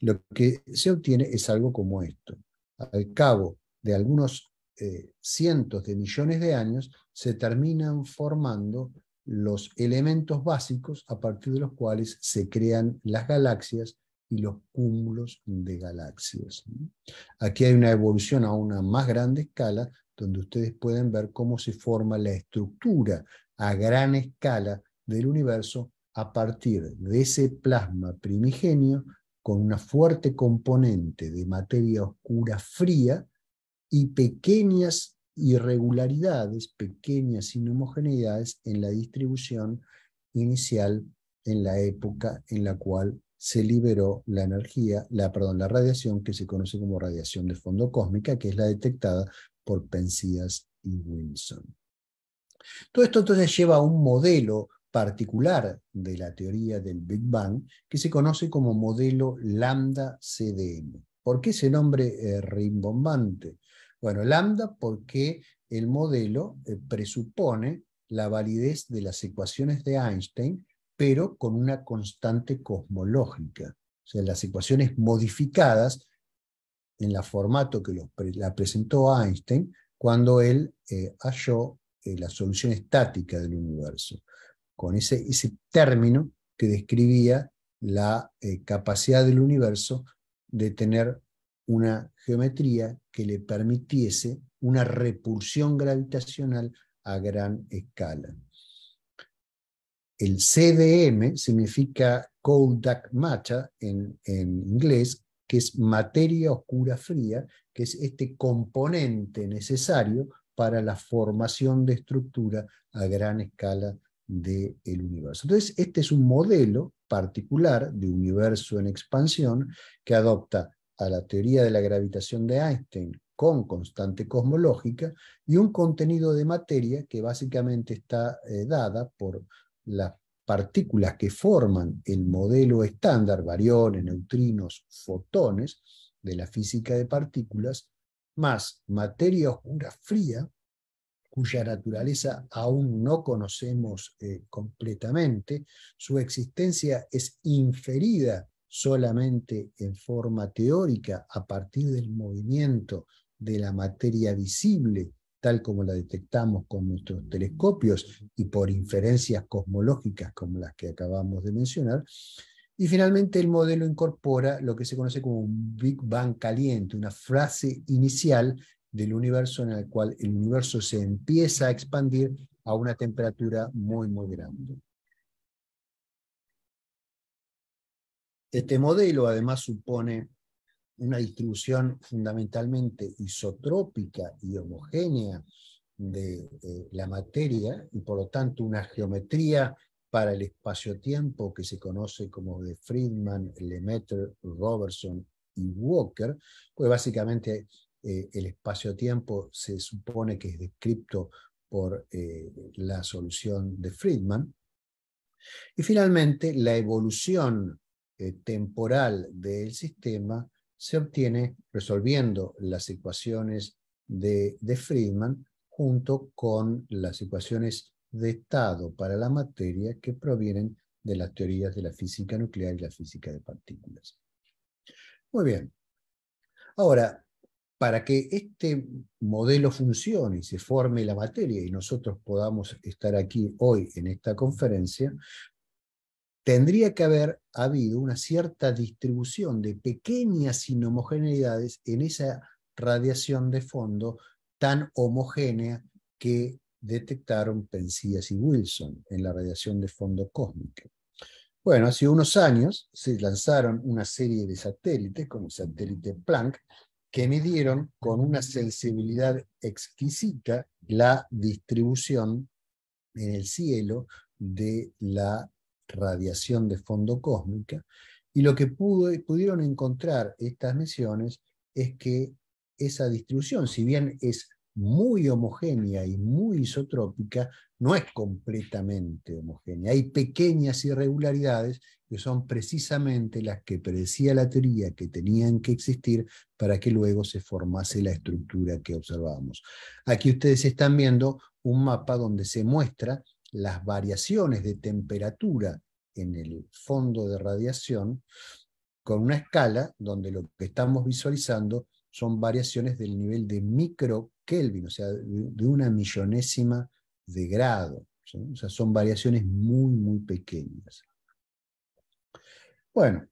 Lo que se obtiene es algo como esto. Al cabo de algunos eh, cientos de millones de años, se terminan formando los elementos básicos a partir de los cuales se crean las galaxias y los cúmulos de galaxias. Aquí hay una evolución a una más grande escala donde ustedes pueden ver cómo se forma la estructura a gran escala del universo a partir de ese plasma primigenio con una fuerte componente de materia oscura fría y pequeñas irregularidades, pequeñas inhomogeneidades en la distribución inicial en la época en la cual se liberó la energía, la, perdón, la radiación que se conoce como radiación de fondo cósmica, que es la detectada por Penzias y Wilson. Todo esto entonces lleva a un modelo particular de la teoría del Big Bang que se conoce como modelo lambda CDM. ¿Por qué ese nombre rimbombante? Bueno, lambda porque el modelo eh, presupone la validez de las ecuaciones de Einstein, pero con una constante cosmológica. O sea, las ecuaciones modificadas en el formato que la presentó Einstein cuando él eh, halló eh, la solución estática del universo, con ese, término que describía la eh, capacidad del universo de tener una geometría que le permitiese una repulsión gravitacional a gran escala. El CDM significa Cold Dark Matter en, en inglés, que es materia oscura fría, que es este componente necesario para la formación de estructura a gran escala del universo. Entonces, este es un modelo particular de universo en expansión que adopta a la teoría de la gravitación de Einstein con constante cosmológica y un contenido de materia que básicamente está eh, dada por las partículas que forman el modelo estándar, variones, neutrinos, fotones de la física de partículas, más materia oscura fría, cuya naturaleza aún no conocemos eh, completamente, su existencia es inferida solamente en forma teórica a partir del movimiento de la materia visible, tal como la detectamos con nuestros telescopios y por inferencias cosmológicas como las que acabamos de mencionar, y finalmente el modelo incorpora lo que se conoce como un Big Bang caliente, una frase inicial del universo en el cual el universo se empieza a expandir a una temperatura muy, muy grande. Este modelo además supone una distribución fundamentalmente isotrópica y homogénea de eh, la materia y por lo tanto una geometría para el espacio-tiempo que se conoce como de Friedman, Lemaitre, Robertson y Walker, pues básicamente eh, el espacio-tiempo se supone que es descrito por eh, la solución de Friedman. Y finalmente, la evolución eh, temporal del sistema se obtiene resolviendo las ecuaciones de Friedman junto con las ecuaciones de estado para la materia que provienen de las teorías de la física nuclear y la física de partículas. Muy bien. Ahora, para que este modelo funcione y se forme la materia y nosotros podamos estar aquí hoy en esta conferencia, tendría que haber habido una cierta distribución de pequeñas inhomogeneidades en esa radiación de fondo tan homogénea que detectaron Penzias y Wilson en la radiación de fondo cósmica. Bueno, hace unos años se lanzaron una serie de satélites, como el satélite Planck, que midieron con una sensibilidad exquisita la distribución en el cielo de la radiación de fondo cósmica. Y lo que pudo, pudieron encontrar estas misiones es que esa distribución, si bien es muy homogénea y muy isotrópica, no es completamente homogénea. Hay pequeñas irregularidades que son precisamente las que predecía la teoría que tenían que existir para que luego se formase la estructura que observamos. Aquí ustedes están viendo un mapa donde se muestra las variaciones de temperatura en el fondo de radiación con una escala donde lo que estamos visualizando son variaciones del nivel de micro Kelvin, o sea, de, una millonésima de grado. O sea, son variaciones muy, muy pequeñas. Bueno,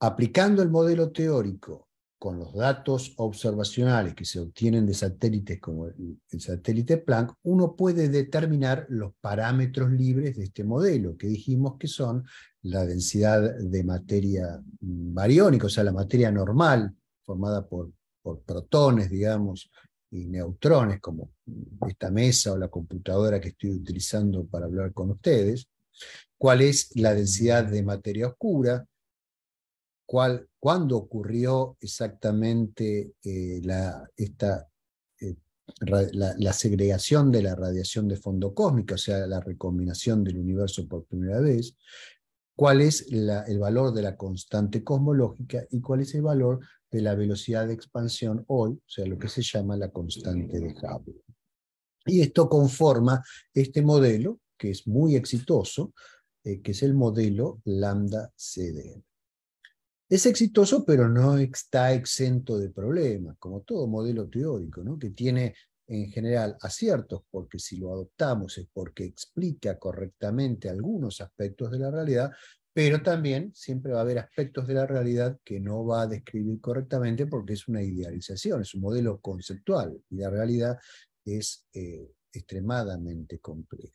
aplicando el modelo teórico con los datos observacionales que se obtienen de satélites como el, satélite Planck, uno puede determinar los parámetros libres de este modelo, que dijimos que son la densidad de materia mm, bariónica, o sea, la materia normal formada por por protones, digamos, y neutrones, como esta mesa o la computadora que estoy utilizando para hablar con ustedes, cuál es la densidad de materia oscura, cuál, cuándo ocurrió exactamente eh, la, esta, eh, la, segregación de la radiación de fondo cósmica, o sea, la recombinación del universo por primera vez, cuál es el valor de la constante cosmológica y cuál es el valor de la velocidad de expansión hoy, o sea, lo que se llama la constante de Hubble. Y esto conforma este modelo, que es muy exitoso, eh, que es el modelo lambda CDM. Es exitoso, pero no está exento de problemas, como todo modelo teórico, ¿no? que tiene en general aciertos, porque si lo adoptamos es porque explica correctamente algunos aspectos de la realidad, pero también siempre va a haber aspectos de la realidad que no va a describir correctamente porque es una idealización, es un modelo conceptual y la realidad es eh, extremadamente compleja.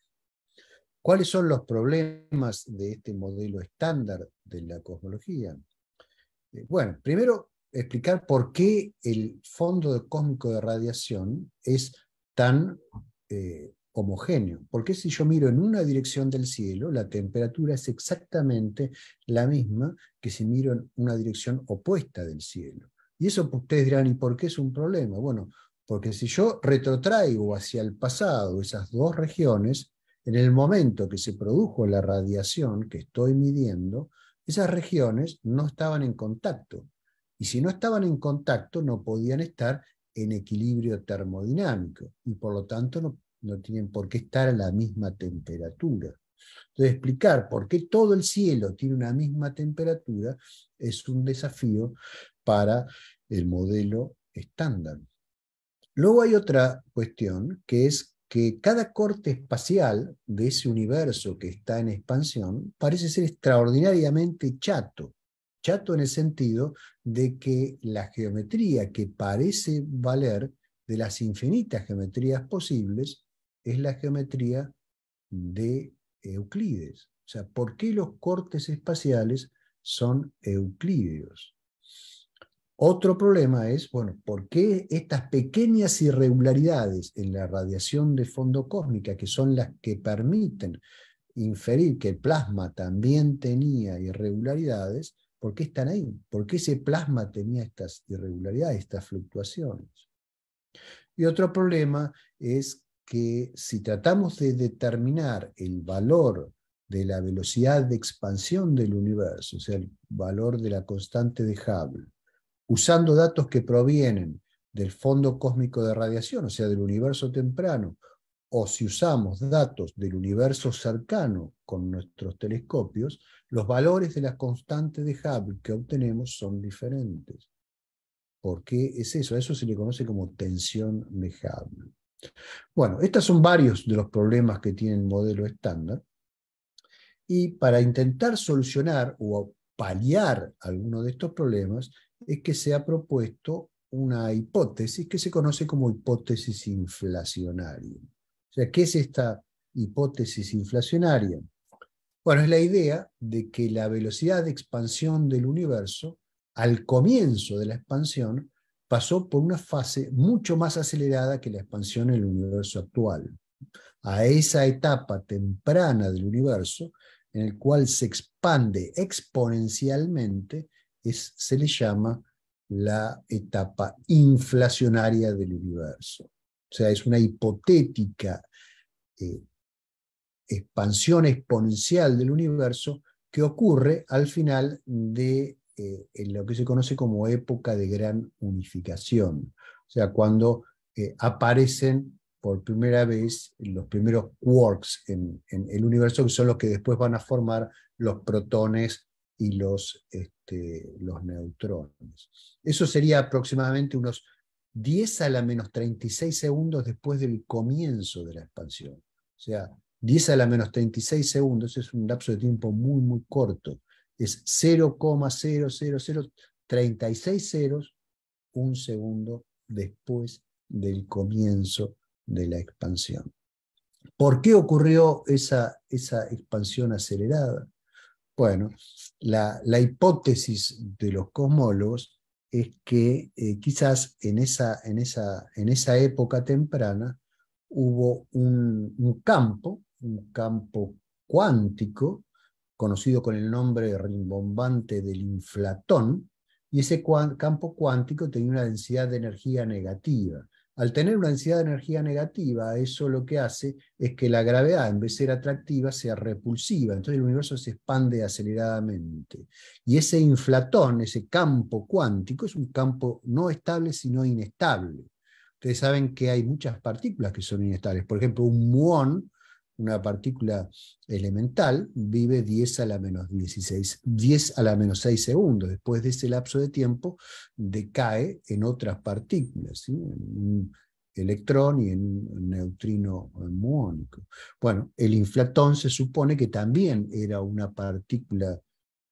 ¿Cuáles son los problemas de este modelo estándar de la cosmología? Eh, bueno, primero explicar por qué el fondo cósmico de radiación es tan eh, homogéneo, porque si yo miro en una dirección del cielo, la temperatura es exactamente la misma que si miro en una dirección opuesta del cielo. Y eso ustedes dirán, ¿y por qué es un problema? Bueno, porque si yo retrotraigo hacia el pasado esas dos regiones, en el momento que se produjo la radiación que estoy midiendo, esas regiones no estaban en contacto. Y si no estaban en contacto, no podían estar en equilibrio termodinámico y por lo tanto no no tienen por qué estar a la misma temperatura. Entonces, explicar por qué todo el cielo tiene una misma temperatura es un desafío para el modelo estándar. Luego hay otra cuestión que es que cada corte espacial de ese universo que está en expansión parece ser extraordinariamente chato. Chato en el sentido de que la geometría que parece valer de las infinitas geometrías posibles es la geometría de Euclides. O sea, ¿por qué los cortes espaciales son euclídeos? Otro problema es, bueno, ¿por qué estas pequeñas irregularidades en la radiación de fondo cósmica, que son las que permiten inferir que el plasma también tenía irregularidades, ¿por qué están ahí? ¿Por qué ese plasma tenía estas irregularidades, estas fluctuaciones? Y otro problema es que si tratamos de determinar el valor de la velocidad de expansión del universo, o sea, el valor de la constante de Hubble, usando datos que provienen del fondo cósmico de radiación, o sea, del universo temprano, o si usamos datos del universo cercano con nuestros telescopios, los valores de la constante de Hubble que obtenemos son diferentes. ¿Por qué es eso? eso se le conoce como tensión de Hubble. Bueno, estos son varios de los problemas que tiene el modelo estándar. Y para intentar solucionar o paliar alguno de estos problemas, es que se ha propuesto una hipótesis que se conoce como hipótesis inflacionaria. O sea, ¿qué es esta hipótesis inflacionaria? Bueno, es la idea de que la velocidad de expansión del universo, al comienzo de la expansión, pasó por una fase mucho más acelerada que la expansión del universo actual. A esa etapa temprana del universo, en el cual se expande exponencialmente, se le llama la etapa inflacionaria del universo. O sea, es una hipotética eh, expansión exponencial del universo que ocurre al final de eh, en lo que se conoce como época de gran unificación, o sea, cuando eh, aparecen por primera vez los primeros quarks en, el universo, que son los que después van a formar los protones y los este, neutrones. Eso sería aproximadamente unos 10 a la menos 36 segundos después del comienzo de la expansión. O sea, 10 a la menos 36 segundos es un lapso de tiempo muy, muy corto es 0,00036 ceros un segundo después del comienzo de la expansión. ¿Por qué ocurrió esa, expansión acelerada? Bueno, la, hipótesis de los cosmólogos es que eh, quizás en esa, en, esa, en esa, época temprana hubo un campo, un campo cuántico, conocido con el nombre rimbombante del inflatón, y ese campo cuántico tenía una densidad de energía negativa. Al tener una densidad de energía negativa, eso lo que hace es que la gravedad, en vez de ser atractiva, sea repulsiva. Entonces el universo se expande aceleradamente. Y ese inflatón, ese campo cuántico, es un campo no estable, sino inestable. Ustedes saben que hay muchas partículas que son inestables. Por ejemplo, un muón una partícula elemental vive 10 a la menos 16, 10 a la menos 6 segundos. Después de ese lapso de tiempo, decae en otras partículas, en un electrón y en un neutrino muónico. Bueno, el inflatón se supone que también era una partícula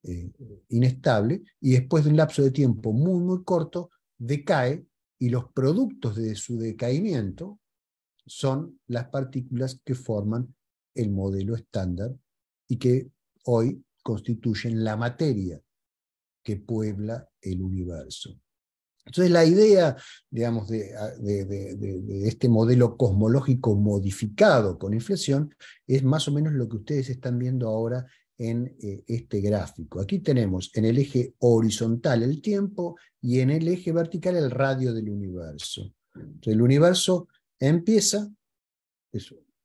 eh, inestable y después de un lapso de tiempo muy, muy corto, decae y los productos de su decaimiento son las partículas que forman el modelo estándar y que hoy constituyen la materia que puebla el universo. Entonces la idea, digamos, de, este modelo cosmológico modificado con inflexión es más o menos lo que ustedes están viendo ahora en eh, este gráfico. Aquí tenemos en el eje horizontal el tiempo y en el eje vertical el radio del universo. Entonces el universo empieza,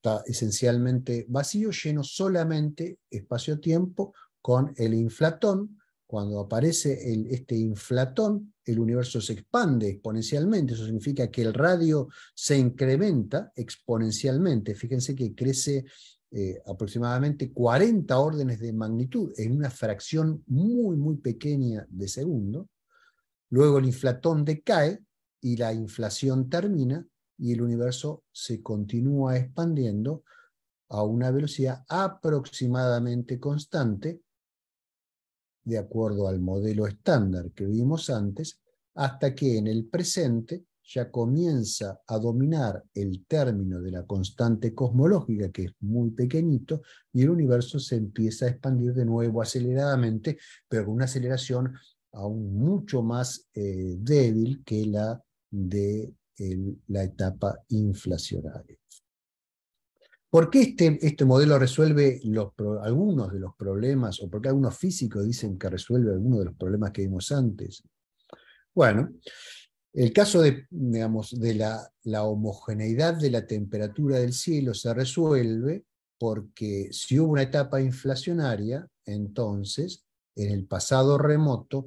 está esencialmente vacío, lleno solamente espacio-tiempo con el inflatón. Cuando aparece este inflatón, el universo se expande exponencialmente. Eso significa que el radio se incrementa exponencialmente. Fíjense que crece eh, aproximadamente 40 órdenes de magnitud en una fracción muy, muy pequeña de segundo. Luego el inflatón decae y la inflación termina y el universo se continúa expandiendo a una velocidad aproximadamente constante, de acuerdo al modelo estándar que vimos antes, hasta que en el presente ya comienza a dominar el término de la constante cosmológica, que es muy pequeñito, y el universo se empieza a expandir de nuevo aceleradamente, pero con una aceleración aún mucho más eh, débil que la de la etapa inflacionaria. ¿Por qué este, este modelo resuelve algunos de los problemas, o por qué algunos físicos dicen que resuelve algunos de los problemas que vimos antes? Bueno, el caso de, digamos, de la, homogeneidad de la temperatura del cielo se resuelve porque si hubo una etapa inflacionaria, entonces en el pasado remoto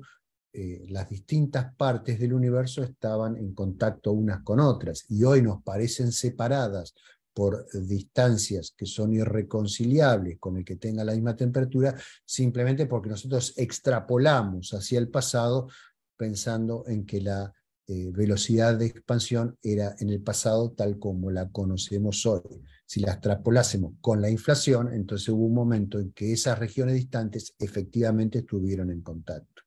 eh, las distintas partes del universo estaban en contacto unas con otras y hoy nos parecen separadas por distancias que son irreconciliables con el que tenga la misma temperatura, simplemente porque nosotros extrapolamos hacia el pasado pensando en que la eh, velocidad de expansión era en el pasado tal como la conocemos hoy. Si la extrapolásemos con la inflación, entonces hubo un momento en que esas regiones distantes efectivamente estuvieron en contacto.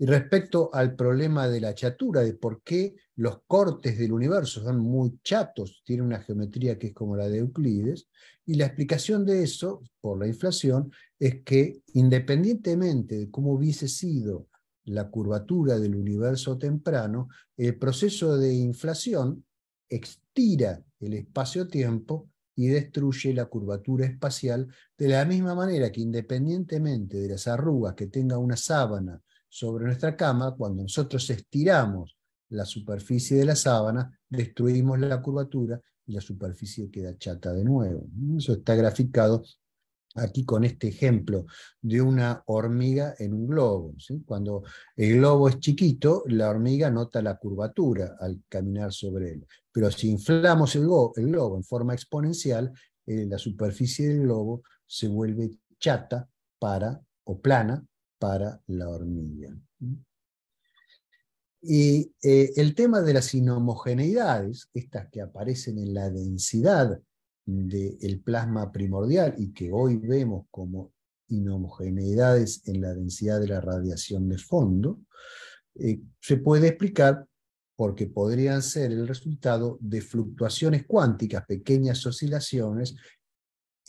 Y respecto al problema de la chatura, de por qué los cortes del universo son muy chatos, tiene una geometría que es como la de Euclides, y la explicación de eso, por la inflación, es que independientemente de cómo hubiese sido la curvatura del universo temprano, el proceso de inflación extira el espacio-tiempo y destruye la curvatura espacial de la misma manera que independientemente de las arrugas que tenga una sábana sobre nuestra cama, cuando nosotros estiramos la superficie de la sábana, destruimos la curvatura y la superficie queda chata de nuevo. Eso está graficado aquí con este ejemplo de una hormiga en un globo. Cuando el globo es chiquito, la hormiga nota la curvatura al caminar sobre él. Pero si inflamos el, globo, en forma exponencial, eh, la superficie del globo se vuelve chata para o plana para la hormiga. Y eh, el tema de las inhomogeneidades, estas que aparecen en la densidad del plasma primordial y que hoy vemos como inhomogeneidades en la densidad de la radiación de fondo, eh, se puede explicar porque podrían ser el resultado de fluctuaciones cuánticas, pequeñas oscilaciones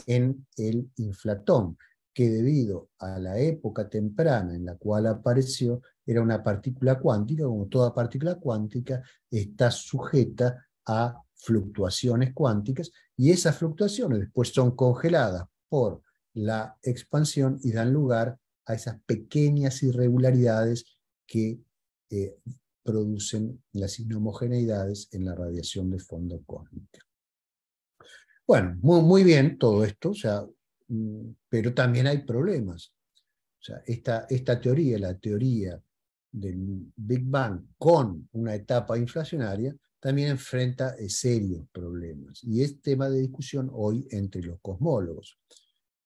en el inflatón, que debido a la época temprana en la cual apareció, era una partícula cuántica, como toda partícula cuántica está sujeta a fluctuaciones cuánticas y esas fluctuaciones después son congeladas por la expansión y dan lugar a esas pequeñas irregularidades que eh, producen las inhomogeneidades en la radiación de fondo cósmica. Bueno, muy, muy bien todo esto, o sea, Mm, pero también hay problemas. O sea, esta, esta teoría, la teoría del Big Bang con una etapa inflacionaria, también enfrenta eh, serios problemas. Y es tema de discusión hoy entre los cosmólogos.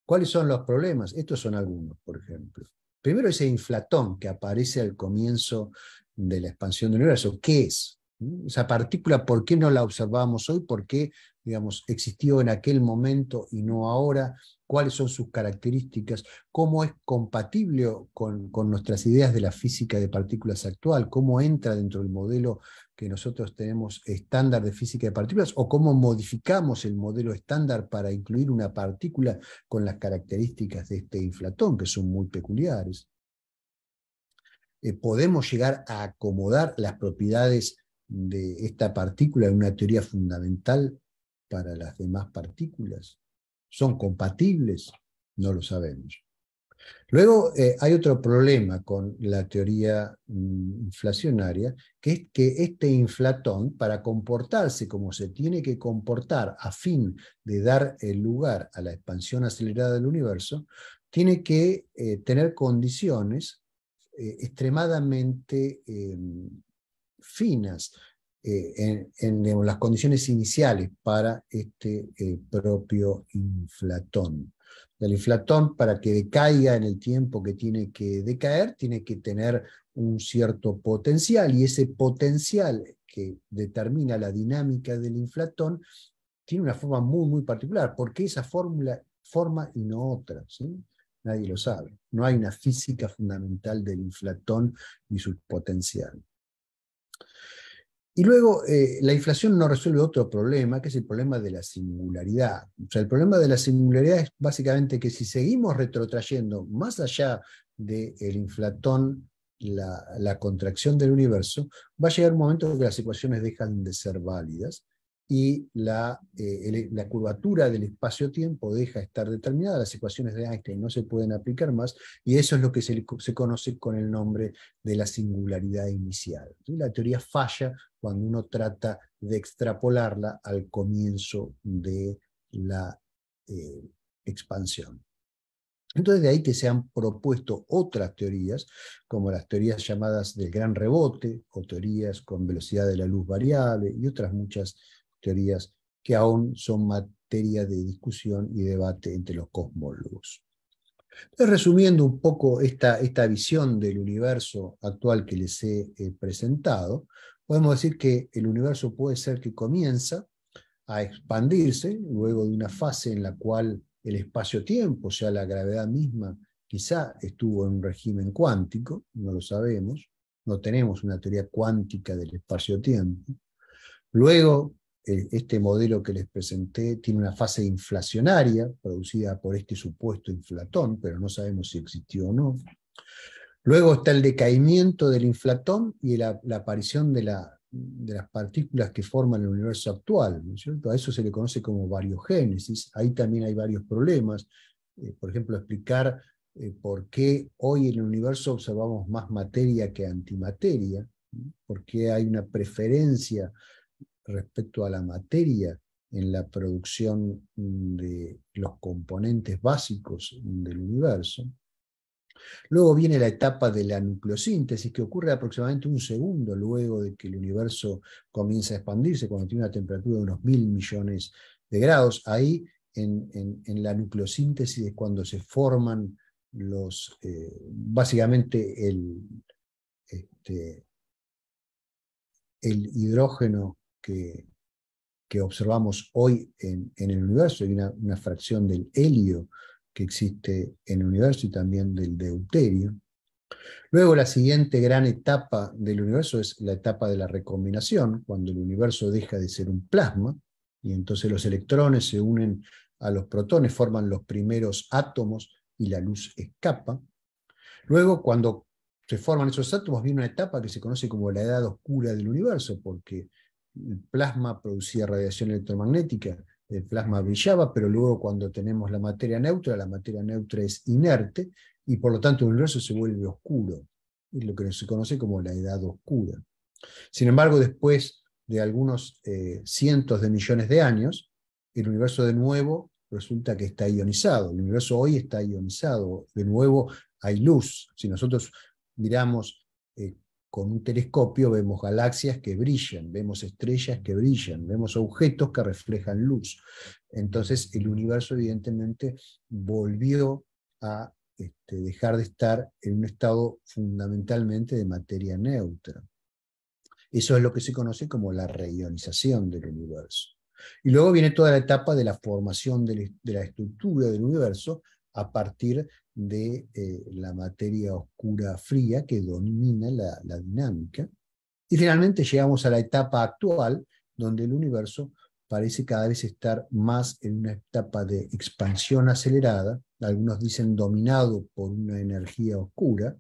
¿Cuáles son los problemas? Estos son algunos, por ejemplo. Primero, ese inflatón que aparece al comienzo de la expansión del universo. ¿Qué es? ¿Mm? Esa partícula, ¿por qué no la observamos hoy? ¿Por qué digamos, existió en aquel momento y no ahora, cuáles son sus características, cómo es compatible con, nuestras ideas de la física de partículas actual, cómo entra dentro del modelo que nosotros tenemos estándar de física de partículas o cómo modificamos el modelo estándar para incluir una partícula con las características de este inflatón, que son muy peculiares. Eh, podemos llegar a acomodar las propiedades de esta partícula en una teoría fundamental para las demás partículas? ¿Son compatibles? No lo sabemos. Luego eh, hay otro problema con la teoría mm, inflacionaria, que es que este inflatón, para comportarse como se tiene que comportar a fin de dar el lugar a la expansión acelerada del universo, tiene que eh, tener condiciones eh, extremadamente em, finas, eh, en, las condiciones iniciales para este eh, propio inflatón. El inflatón, para que decaiga en el tiempo que tiene que decaer, tiene que tener un cierto potencial y ese potencial que determina la dinámica del inflatón tiene una forma muy, muy particular, porque esa fórmula forma y no otra. Nadie lo sabe. No hay una física fundamental del inflatón y su potencial. Y luego, eh, la inflación no resuelve otro problema, que es el problema de la singularidad. O sea, el problema de la singularidad es básicamente que si seguimos retrotrayendo más allá del inflatón la, contracción del universo, va a llegar un momento en que las ecuaciones dejan de ser válidas y eh, la, curvatura del espacio-tiempo deja estar determinada, las ecuaciones de Einstein no se pueden aplicar más, y eso es lo que se, conoce con el nombre de la singularidad inicial. La teoría falla cuando uno trata de extrapolarla al comienzo de la eh, expansión. Entonces de ahí que se han propuesto otras teorías, como las teorías llamadas del gran rebote, o teorías con velocidad de la luz variable, y otras muchas teorías que aún son materia de discusión y debate entre los cosmólogos. resumiendo un poco esta, esta, visión del universo actual que les he eh, presentado, podemos decir que el universo puede ser que comienza a expandirse luego de una fase en la cual el espacio-tiempo, o sea, la gravedad misma, quizá estuvo en un régimen cuántico, no lo sabemos, no tenemos una teoría cuántica del espacio-tiempo. Luego eh, este modelo que les presenté tiene una fase inflacionaria producida por este supuesto inflatón, pero no sabemos si existió o no. Luego está el decaimiento del inflatón y la, aparición de, la, de, las partículas que forman el universo actual. A eso se le conoce como variogénesis. Ahí también hay varios problemas. Eh, por ejemplo, explicar eh, por qué hoy en el universo observamos más materia que antimateria, por qué hay una preferencia respecto a la materia en la producción mm, de los componentes básicos mm, del universo. Luego viene la etapa de la nucleosíntesis, que ocurre aproximadamente un segundo luego de que el universo comienza a expandirse, cuando tiene una temperatura de unos mil millones de grados. Ahí, en, la nucleosíntesis, es cuando se forman los, eh, básicamente el este, hidrógeno que, observamos hoy en, el universo. Hay una, una, fracción del helio que existe en el universo y también del deuterio. Luego la siguiente gran etapa del universo es la etapa de la recombinación, cuando el universo deja de ser un plasma y entonces los electrones se unen a los protones, forman los primeros átomos y la luz escapa. Luego cuando se forman esos átomos viene una etapa que se conoce como la edad oscura del universo, porque el plasma producía radiación electromagnética, el plasma brillaba, pero luego cuando tenemos la materia neutra, la materia neutra es inerte y por lo tanto el universo se vuelve oscuro, es lo que se conoce como la edad oscura. Sin embargo, después de algunos eh, cientos de millones de años, el universo de nuevo resulta que está ionizado, el universo hoy está ionizado, de nuevo hay luz. Si nosotros miramos eh, con un telescopio vemos galaxias que brillan, vemos estrellas que brillan, vemos objetos que reflejan luz. Entonces el universo evidentemente volvió a este, dejar de estar en un estado fundamentalmente de materia neutra. Eso es lo que se conoce como la reionización del universo. Y luego viene toda la etapa de la formación de la estructura del universo a partir de de eh, la materia oscura fría que domina la, la, dinámica. Y finalmente llegamos a la etapa actual, donde el universo parece cada vez estar más en una etapa de expansión acelerada, algunos dicen dominado por una energía oscura.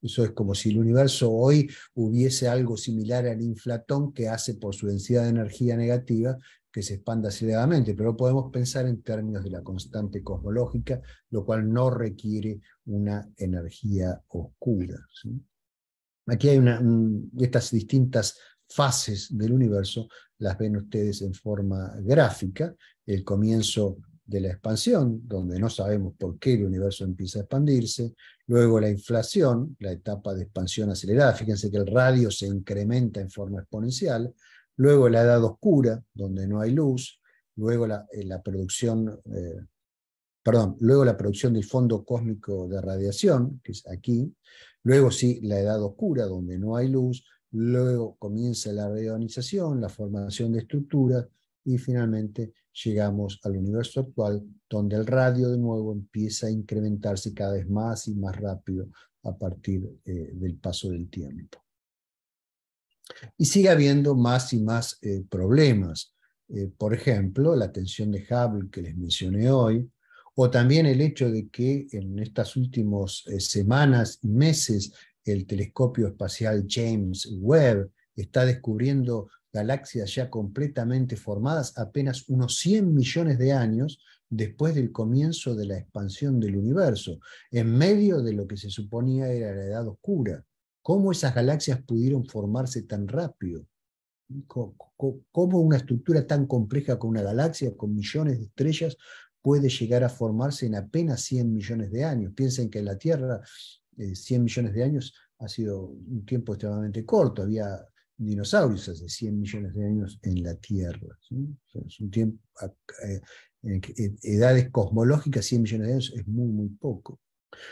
Eso es como si el universo hoy hubiese algo similar al inflatón que hace por su densidad de energía negativa que se expanda aceleradamente, pero podemos pensar en términos de la constante cosmológica, lo cual no requiere una energía oscura. Aquí hay estas distintas fases del universo, las ven ustedes en forma gráfica, el comienzo de la expansión, donde no sabemos por qué el universo empieza a expandirse, luego la inflación, la etapa de expansión acelerada, fíjense que el radio se incrementa en forma exponencial, luego la edad oscura, donde no hay luz, luego la, eh, producción, eh, perdón, luego la producción del fondo cósmico de radiación, que es aquí, luego sí la edad oscura, donde no hay luz, luego comienza la reionización, la formación de estructuras, y finalmente llegamos al universo actual, donde el radio de nuevo empieza a incrementarse cada vez más y más rápido a partir eh, del paso del tiempo. Y sigue habiendo más y más eh, problemas. Eh, por ejemplo, la tensión de Hubble que les mencioné hoy, o también el hecho de que en estas últimas eh, semanas y meses el telescopio espacial James Webb está descubriendo galaxias ya completamente formadas apenas unos 100 millones de años después del comienzo de la expansión del universo, en medio de lo que se suponía era la edad oscura cómo esas galaxias pudieron formarse tan rápido, cómo una estructura tan compleja como una galaxia con millones de estrellas puede llegar a formarse en apenas 100 millones de años. Piensen que en la Tierra 100 eh, millones de años ha sido un tiempo extremadamente corto, había dinosaurios hace 100 millones de años en la Tierra. es un tiempo, eh, eh, en edades cosmológicas, 100 millones de años es muy, muy poco.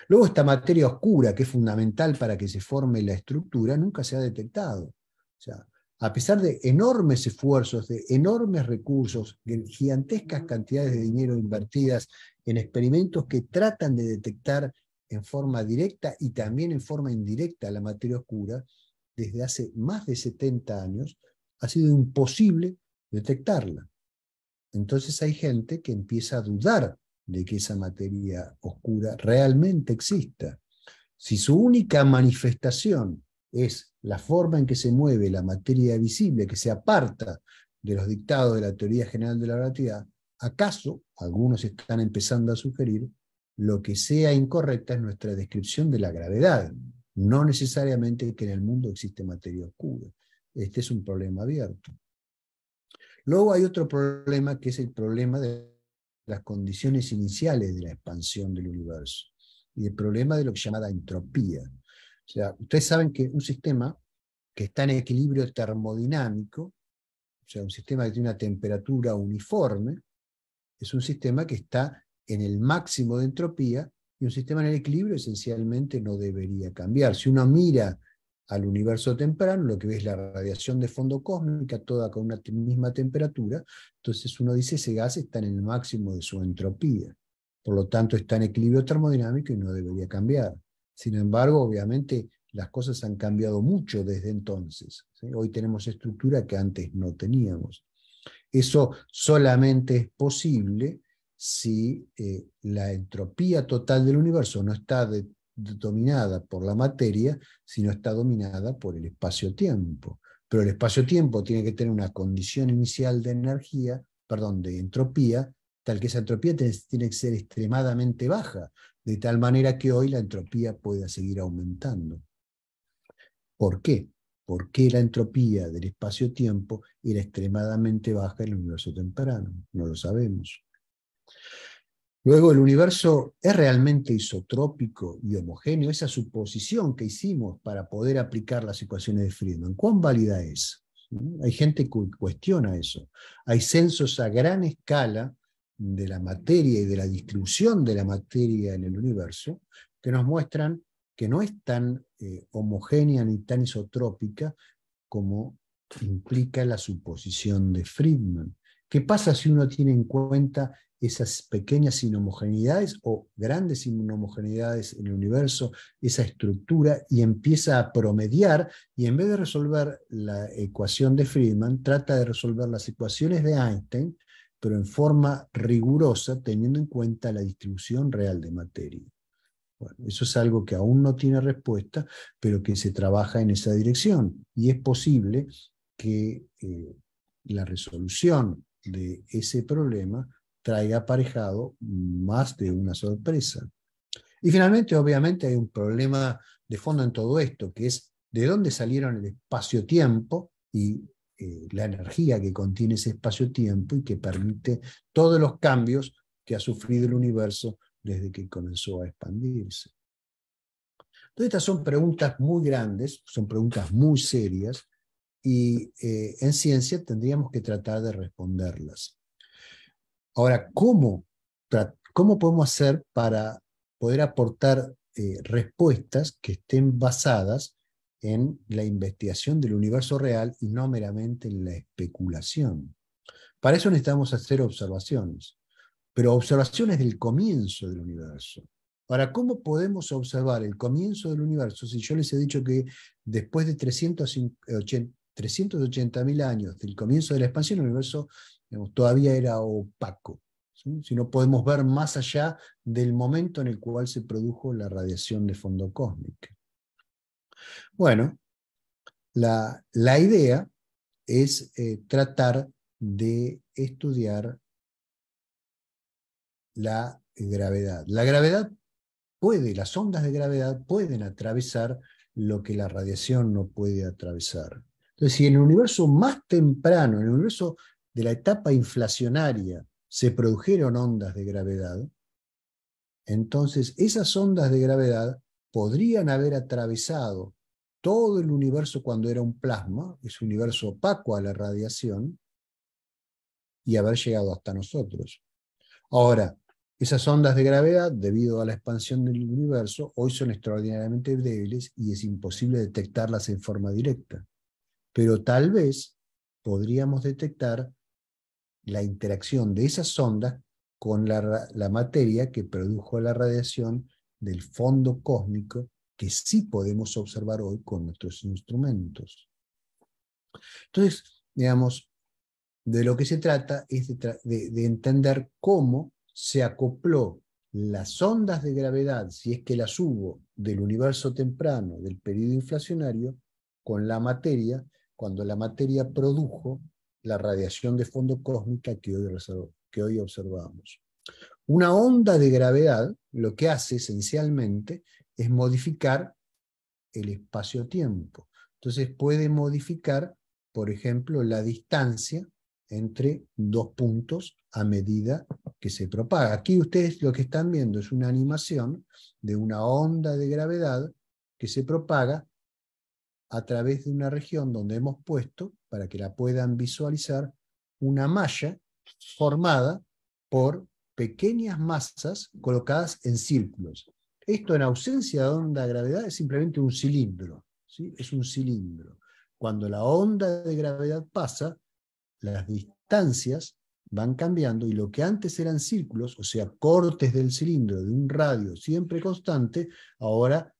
Luego esta materia oscura, que es fundamental para que se forme la estructura, nunca se ha detectado. O sea, a pesar de enormes esfuerzos, de enormes recursos, de gigantescas cantidades de dinero invertidas en experimentos que tratan de detectar en forma directa y también en forma indirecta la materia oscura, desde hace más de 70 años, ha sido imposible detectarla. Entonces hay gente que empieza a dudar de que esa materia oscura realmente exista. Si su única manifestación es la forma en que se mueve la materia visible, que se aparta de los dictados de la teoría general de la relatividad, acaso, algunos están empezando a sugerir, lo que sea incorrecta es nuestra descripción de la gravedad, no necesariamente que en el mundo existe materia oscura. Este es un problema abierto. Luego hay otro problema que es el problema de las condiciones iniciales de la expansión del universo y el problema de lo que se llama entropía. O sea, ustedes saben que un sistema que está en equilibrio termodinámico, o sea, un sistema que tiene una temperatura uniforme, es un sistema que está en el máximo de entropía y un sistema en el equilibrio esencialmente no debería cambiar. Si uno mira al universo temprano, lo que ves es la radiación de fondo cósmica, toda con una misma temperatura, entonces uno dice ese gas está en el máximo de su entropía, por lo tanto está en equilibrio termodinámico y no debería cambiar. Sin embargo, obviamente las cosas han cambiado mucho desde entonces. Hoy tenemos estructura que antes no teníamos. Eso solamente es posible si eh, la entropía total del universo no está de, dominada por la materia, sino está dominada por el espacio-tiempo. Pero el espacio-tiempo tiene que tener una condición inicial de energía, perdón, de entropía, tal que esa entropía tiene que ser extremadamente baja, de tal manera que hoy la entropía pueda seguir aumentando. ¿Por qué? Porque la entropía del espacio-tiempo era extremadamente baja en el universo temprano? No lo sabemos. Luego, ¿el universo es realmente isotrópico y homogéneo? Esa suposición que hicimos para poder aplicar las ecuaciones de Friedman, ¿cuán válida es? Hay gente que cuestiona eso. Hay censos a gran escala de la materia y de la distribución de la materia en el universo que nos muestran que no es tan eh, homogénea ni tan isotrópica como implica la suposición de Friedman. ¿Qué pasa si uno tiene en cuenta esas pequeñas inhomogeneidades o grandes inhomogeneidades en el universo, esa estructura, y empieza a promediar, y en vez de resolver la ecuación de Friedman, trata de resolver las ecuaciones de Einstein, pero en forma rigurosa, teniendo en cuenta la distribución real de materia. Bueno, eso es algo que aún no tiene respuesta, pero que se trabaja en esa dirección, y es posible que eh, la resolución de ese problema trae aparejado más de una sorpresa. Y finalmente, obviamente, hay un problema de fondo en todo esto, que es de dónde salieron el espacio-tiempo y eh, la energía que contiene ese espacio-tiempo y que permite todos los cambios que ha sufrido el universo desde que comenzó a expandirse. Entonces, estas son preguntas muy grandes, son preguntas muy serias, y eh, en ciencia tendríamos que tratar de responderlas. Ahora, ¿cómo, cómo podemos hacer para poder aportar eh, respuestas que estén basadas en la investigación del universo real y no meramente en la especulación? Para eso necesitamos hacer observaciones, pero observaciones del comienzo del universo. Ahora, ¿cómo podemos observar el comienzo del universo si yo les he dicho que después de 380.000 eh, años del comienzo de la expansión, del universo todavía era opaco. ¿sí? Si no podemos ver más allá del momento en el cual se produjo la radiación de fondo cósmica. Bueno, la, idea es eh, tratar de estudiar la gravedad. La gravedad puede, las ondas de gravedad pueden atravesar lo que la radiación no puede atravesar. Entonces, si en el universo más temprano, en el universo de la etapa inflacionaria se produjeron ondas de gravedad, entonces esas ondas de gravedad podrían haber atravesado todo el universo cuando era un plasma, ese universo opaco a la radiación, y haber llegado hasta nosotros. Ahora, esas ondas de gravedad, debido a la expansión del universo, hoy son extraordinariamente débiles y es imposible detectarlas en forma directa. Pero tal vez podríamos detectar la interacción de esas ondas con la, materia que produjo la radiación del fondo cósmico que sí podemos observar hoy con nuestros instrumentos. Entonces, digamos, de lo que se trata es de, de, entender cómo se acopló las ondas de gravedad, si es que las hubo, del universo temprano, del periodo inflacionario, con la materia, cuando la materia produjo la radiación de fondo cósmica que hoy, observamos. Una onda de gravedad lo que hace esencialmente es modificar el espacio-tiempo. Entonces puede modificar, por ejemplo, la distancia entre dos puntos a medida que se propaga. Aquí ustedes lo que están viendo es una animación de una onda de gravedad que se propaga a través de una región donde hemos puesto, para que la puedan visualizar, una malla formada por pequeñas masas colocadas en círculos. Esto en ausencia de onda de gravedad es simplemente un cilindro, ¿sí? es un cilindro. Cuando la onda de gravedad pasa, las distancias van cambiando y lo que antes eran círculos, o sea, cortes del cilindro de un radio siempre constante, ahora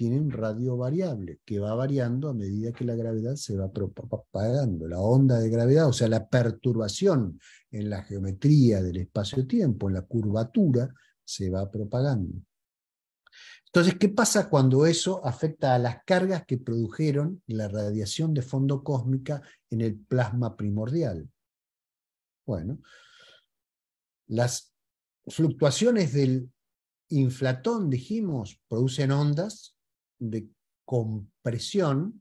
tienen radio variable que va variando a medida que la gravedad se va propagando. La onda de gravedad, o sea, la perturbación en la geometría del espacio-tiempo, en la curvatura, se va propagando. Entonces, ¿qué pasa cuando eso afecta a las cargas que produjeron la radiación de fondo cósmica en el plasma primordial? Bueno, las fluctuaciones del inflatón, dijimos, producen ondas de compresión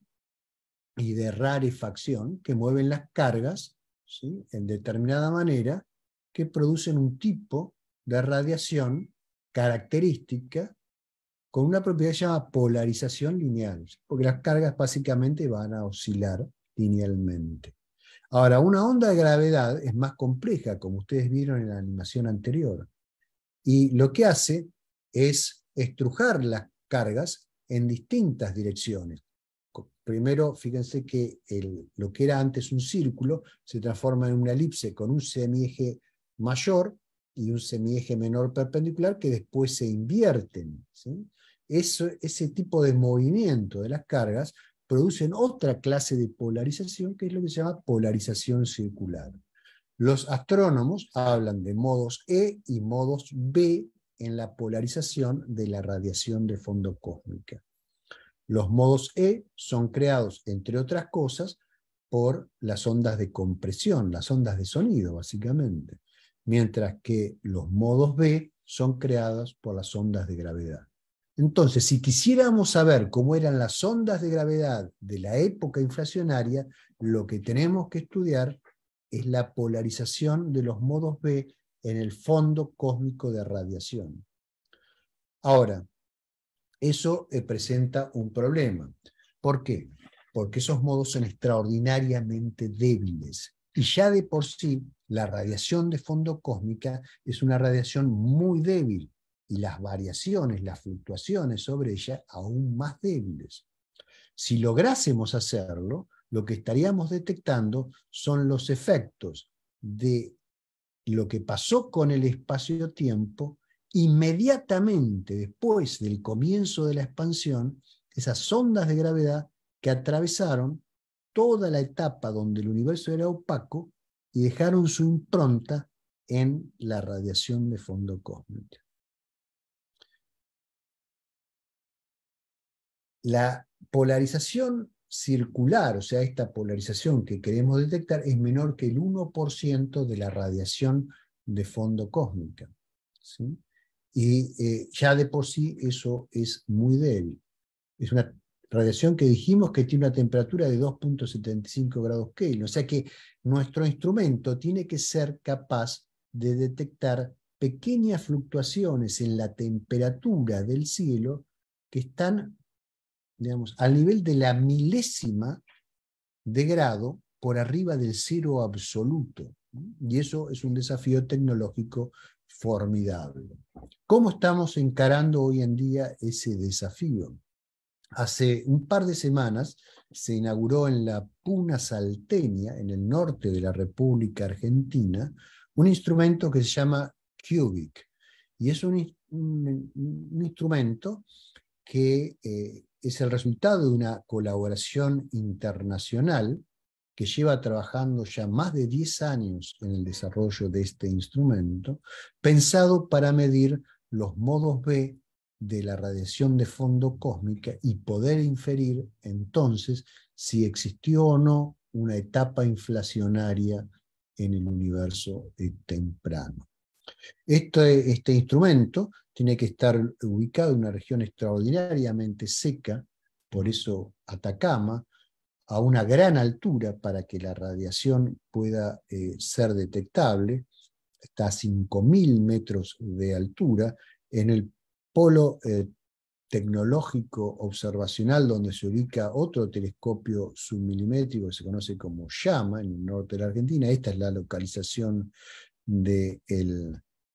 y de rarefacción que mueven las cargas en determinada manera que producen un tipo de radiación característica con una propiedad llamada polarización lineal, porque las cargas básicamente van a oscilar linealmente. Ahora, una onda de gravedad es más compleja, como ustedes vieron en la animación anterior, y lo que hace es estrujar las cargas en distintas direcciones. Primero, fíjense que lo que era antes un círculo se transforma en una elipse con un semieje mayor y un semieje menor perpendicular que después se invierten. ese tipo de movimiento de las cargas producen otra clase de polarización que es lo que se llama polarización circular. Los astrónomos hablan de modos E y modos B en la polarización de la radiación de fondo cósmica. Los modos E son creados, entre otras cosas, por las ondas de compresión, las ondas de sonido, básicamente, mientras que los modos B son creados por las ondas de gravedad. Entonces, si quisiéramos saber cómo eran las ondas de gravedad de la época inflacionaria, lo que tenemos que estudiar es la polarización de los modos B en el fondo cósmico de radiación. Ahora, eso eh, presenta un problema. ¿Por qué? Porque esos modos son extraordinariamente débiles. Y ya de por sí, la radiación de fondo cósmica es una radiación muy débil y las variaciones, las fluctuaciones sobre ella aún más débiles. Si lográsemos hacerlo, lo que estaríamos detectando son los efectos de lo que pasó con el espacio-tiempo, inmediatamente después del comienzo de la expansión, esas ondas de gravedad que atravesaron toda la etapa donde el universo era opaco y dejaron su impronta en la radiación de fondo cósmico. La polarización circular, o sea, esta polarización que queremos detectar, es menor que el 1% de la radiación de fondo cósmica. ¿sí? Y eh, ya de por sí eso es muy débil. Es una radiación que dijimos que tiene una temperatura de 2.75 grados Kelvin, o sea que nuestro instrumento tiene que ser capaz de detectar pequeñas fluctuaciones en la temperatura del cielo que están digamos, al nivel de la milésima de grado por arriba del cero absoluto. Y eso es un desafío tecnológico formidable. ¿Cómo estamos encarando hoy en día ese desafío? Hace un par de semanas se inauguró en la Puna Salteña, en el norte de la República Argentina, un instrumento que se llama Cubic. Y es un, instrumento que eh, es el resultado de una colaboración internacional que lleva trabajando ya más de 10 años en el desarrollo de este instrumento, pensado para medir los modos B de la radiación de fondo cósmica y poder inferir entonces si existió o no una etapa inflacionaria en el universo eh, temprano. Este, este instrumento tiene que estar ubicado en una región extraordinariamente seca, por eso Atacama, a una gran altura para que la radiación pueda eh, ser detectable, está a 5.000 metros de altura, en el polo eh, tecnológico observacional donde se ubica otro telescopio submilimétrico que se conoce como Llama en el norte de la Argentina. Esta es la localización del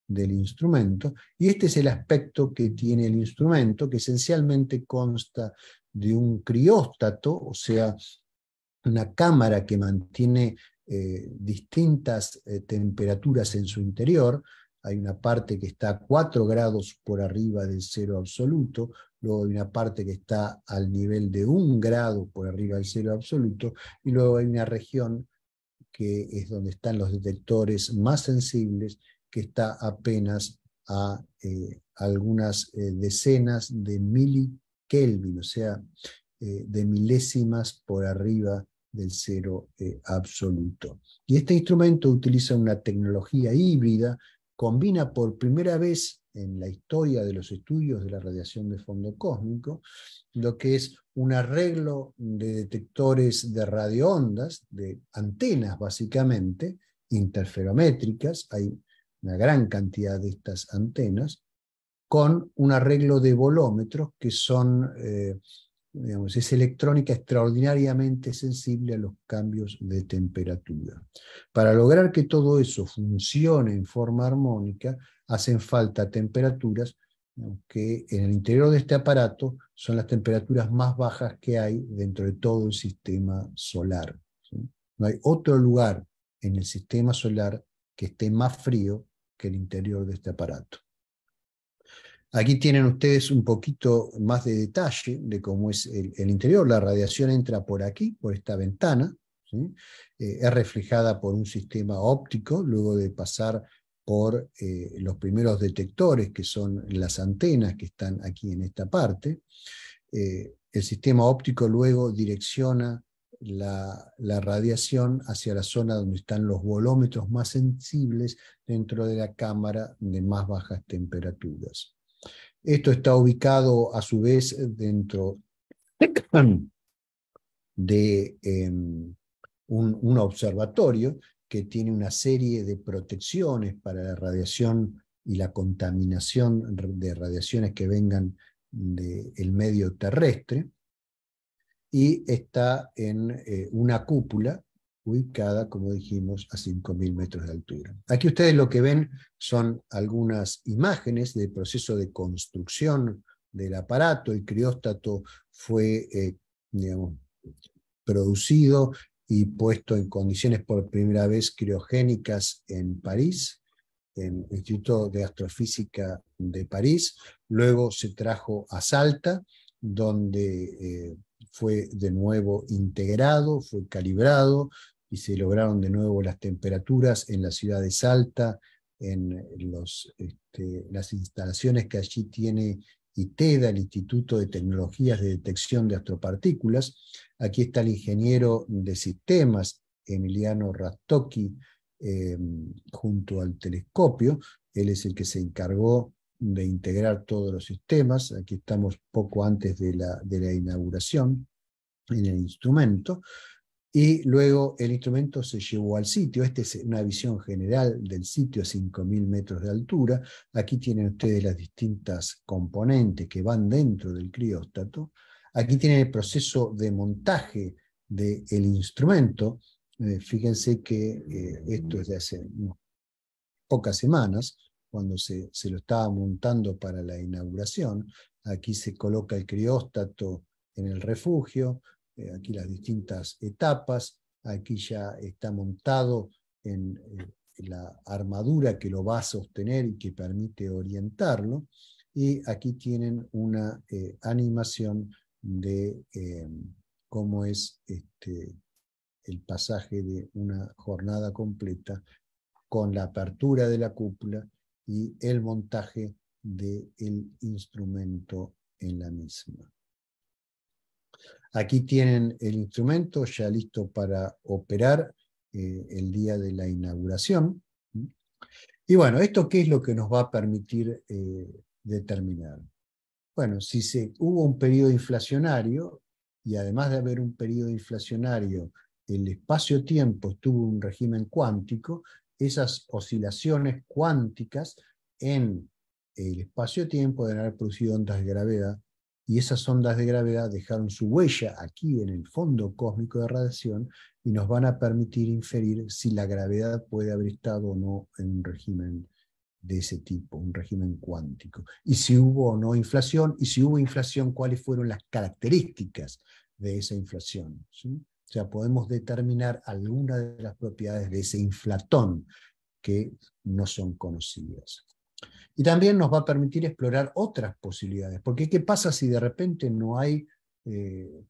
del instrumento, y este es el aspecto que tiene el instrumento, que esencialmente consta de un crióstato, o sea, una cámara que mantiene eh, distintas eh, temperaturas en su interior. Hay una parte que está a 4 grados por arriba del cero absoluto, luego hay una parte que está al nivel de 1 grado por arriba del cero absoluto, y luego hay una región que es donde están los detectores más sensibles que está apenas a eh, algunas eh, decenas de milikelvin, o sea, eh, de milésimas por arriba del cero absoluto. Y este instrumento utiliza una tecnología híbrida, combina por primera vez en la historia de los estudios de la radiación de fondo cósmico, lo que es un arreglo de detectores de radioondas, de antenas básicamente, interferométricas, una gran cantidad de estas antenas, con un arreglo de volómetros que son, eh, digamos, es electrónica extraordinariamente sensible a los cambios de temperatura. Para lograr que todo eso funcione en forma armónica, hacen falta temperaturas que en el interior de este aparato son las temperaturas más bajas que hay dentro de todo el sistema solar. No hay otro lugar en el sistema solar que esté más frío el interior de este aparato. Aquí tienen ustedes un poquito más de detalle de cómo es el, interior. La radiación entra por aquí, por esta ventana, eh, es reflejada por un sistema óptico, luego de pasar por eh, los primeros detectores, que son las antenas que están aquí en esta parte. Eh, el sistema óptico luego direcciona la, radiación hacia la zona donde están los volómetros más sensibles dentro de la cámara de más bajas temperaturas. Esto está ubicado a su vez dentro <clears throat> de em, un, observatorio que tiene una serie de protecciones para la radiación y la contaminación de radiaciones que vengan del medio terrestre y está en eh, una cúpula ubicada, como dijimos, a 5.000 metros de altura. Aquí ustedes lo que ven son algunas imágenes del proceso de construcción del aparato. El crióstato fue eh, producido y puesto en condiciones por primera vez criogénicas en París, en el Instituto de Astrofísica de París. Luego se trajo a Salta, donde eh, fue de nuevo integrado, fue calibrado y se lograron de nuevo las temperaturas en la ciudad de Salta, en este, las instalaciones que allí tiene ITEDA, el Instituto de Tecnologías de Detección de Astropartículas. Aquí está el ingeniero de sistemas, Emiliano Rastoki, eh, junto al telescopio. Él es el que se encargó de integrar todos los sistemas. Aquí estamos poco antes de la, de la inauguración en el instrumento. Y luego el instrumento se llevó al sitio. Esta es una visión general del sitio a 5.000 metros de altura. Aquí tienen ustedes las distintas componentes que van dentro del crióstato. Aquí tienen el proceso de montaje del instrumento. Eh, fíjense que eh, esto es de hace pocas semanas cuando se, se lo estaba montando para la inauguración. Aquí se coloca el crióstato en el refugio, eh, aquí las distintas etapas, aquí ya está montado eh, en, la armadura que lo va a sostener y que permite orientarlo. Y aquí tienen una eh, animación de cómo es este, el pasaje de una jornada completa con la apertura de la cúpula y el montaje del instrumento en la misma. Aquí tienen el instrumento ya listo para operar eh, el día de la inauguración. Y bueno, ¿esto qué es lo que nos va a permitir eh, determinar? Bueno, si hubo un periodo inflacionario y además de haber un periodo inflacionario, el espacio-tiempo estuvo un régimen cuántico, esas oscilaciones cuánticas en el espacio-tiempo deben haber producido ondas de gravedad y esas ondas de gravedad dejaron su huella aquí en el fondo cósmico de radiación y nos van a permitir inferir si la gravedad puede haber estado o no en un régimen de ese tipo, un régimen cuántico, y si hubo o no inflación, y si hubo inflación, cuáles fueron las características de esa inflación. O sea, podemos determinar algunas de las propiedades de ese inflatón que no son conocidas. Y también nos va a permitir explorar otras posibilidades, porque ¿qué pasa si de repente no hay, eh,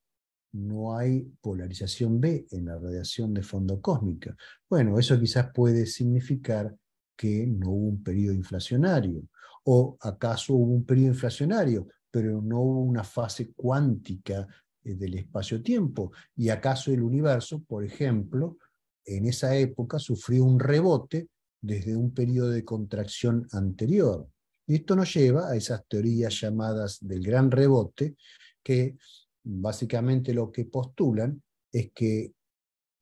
no hay polarización B en la radiación de fondo cósmica? Bueno, eso quizás puede significar que no hubo un periodo inflacionario, o acaso hubo un periodo inflacionario, pero no hubo una fase cuántica eh, del espacio-tiempo. ¿Y acaso el universo, por ejemplo, en esa época sufrió un rebote desde un periodo de contracción anterior? Y esto nos lleva a esas teorías llamadas del gran rebote, que básicamente lo que postulan es que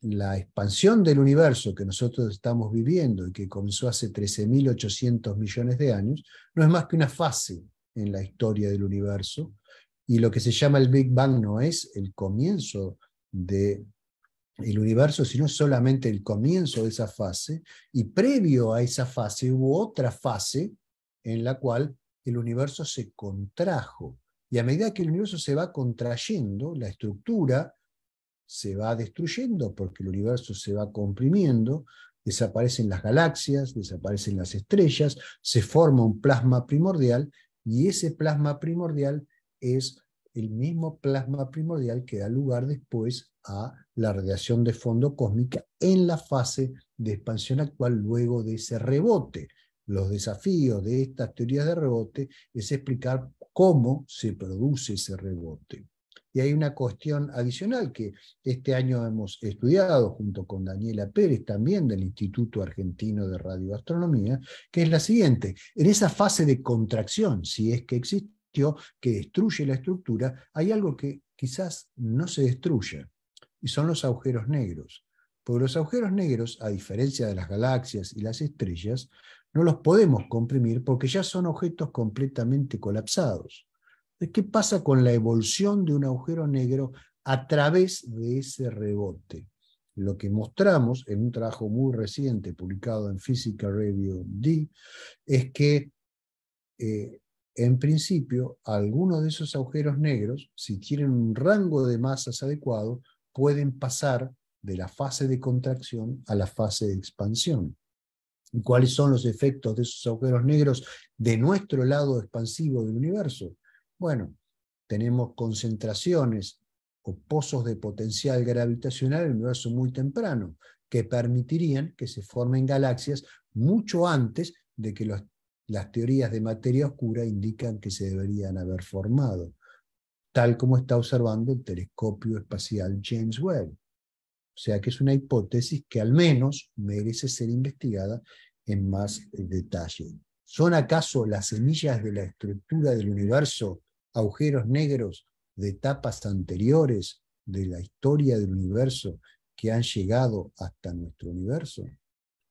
la expansión del universo que nosotros estamos viviendo y que comenzó hace 13.800 millones de años, no es más que una fase en la historia del universo, y lo que se llama el Big Bang no es el comienzo del universo, sino solamente el comienzo de esa fase, y previo a esa fase hubo otra fase en la cual el universo se contrajo. Y a medida que el universo se va contrayendo, la estructura se va destruyendo porque el universo se va comprimiendo, desaparecen las galaxias, desaparecen las estrellas, se forma un plasma primordial y ese plasma primordial es el mismo plasma primordial que da lugar después a la radiación de fondo cósmica en la fase de expansión actual luego de ese rebote. Los desafíos de estas teorías de rebote es explicar cómo se produce ese rebote. Y hay una cuestión adicional que este año hemos estudiado junto con Daniela Pérez, también del Instituto Argentino de Radioastronomía, que es la siguiente. En esa fase de contracción, si es que existe, que destruye la estructura, hay algo que quizás no se destruye, y son los agujeros negros. Porque los agujeros negros, a diferencia de las galaxias y las estrellas, no los podemos comprimir porque ya son objetos completamente colapsados. ¿Qué pasa con la evolución de un agujero negro a través de ese rebote? Lo que mostramos en un trabajo muy reciente publicado en Physical Review D es que eh, en principio, algunos de esos agujeros negros, si tienen un rango de masas adecuado, pueden pasar de la fase de contracción a la fase de expansión. cuáles son los efectos de esos agujeros negros de nuestro lado expansivo del universo? Bueno, tenemos concentraciones o pozos de potencial gravitacional en el universo muy temprano, que permitirían que se formen galaxias mucho antes de que los las teorías de materia oscura indican que se deberían haber formado, tal como está observando el telescopio espacial James Webb. O sea que es una hipótesis que al menos merece ser investigada en más eh, detalle. ¿Son acaso las semillas de la estructura del universo agujeros negros de etapas anteriores de la historia del universo que han llegado hasta nuestro universo?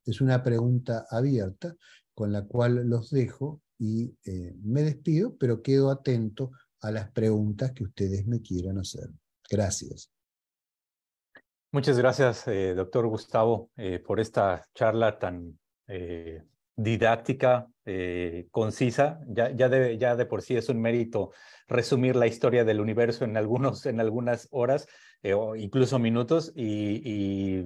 Es una pregunta abierta con la cual los dejo y eh, me despido, pero quedo atento a las preguntas que ustedes me quieran hacer. Gracias. Muchas gracias, eh, doctor Gustavo, eh, por esta charla tan didáctica, concisa. Ya, de, ya de por sí es un mérito resumir la historia del universo en, algunos, en algunas horas o incluso minutos y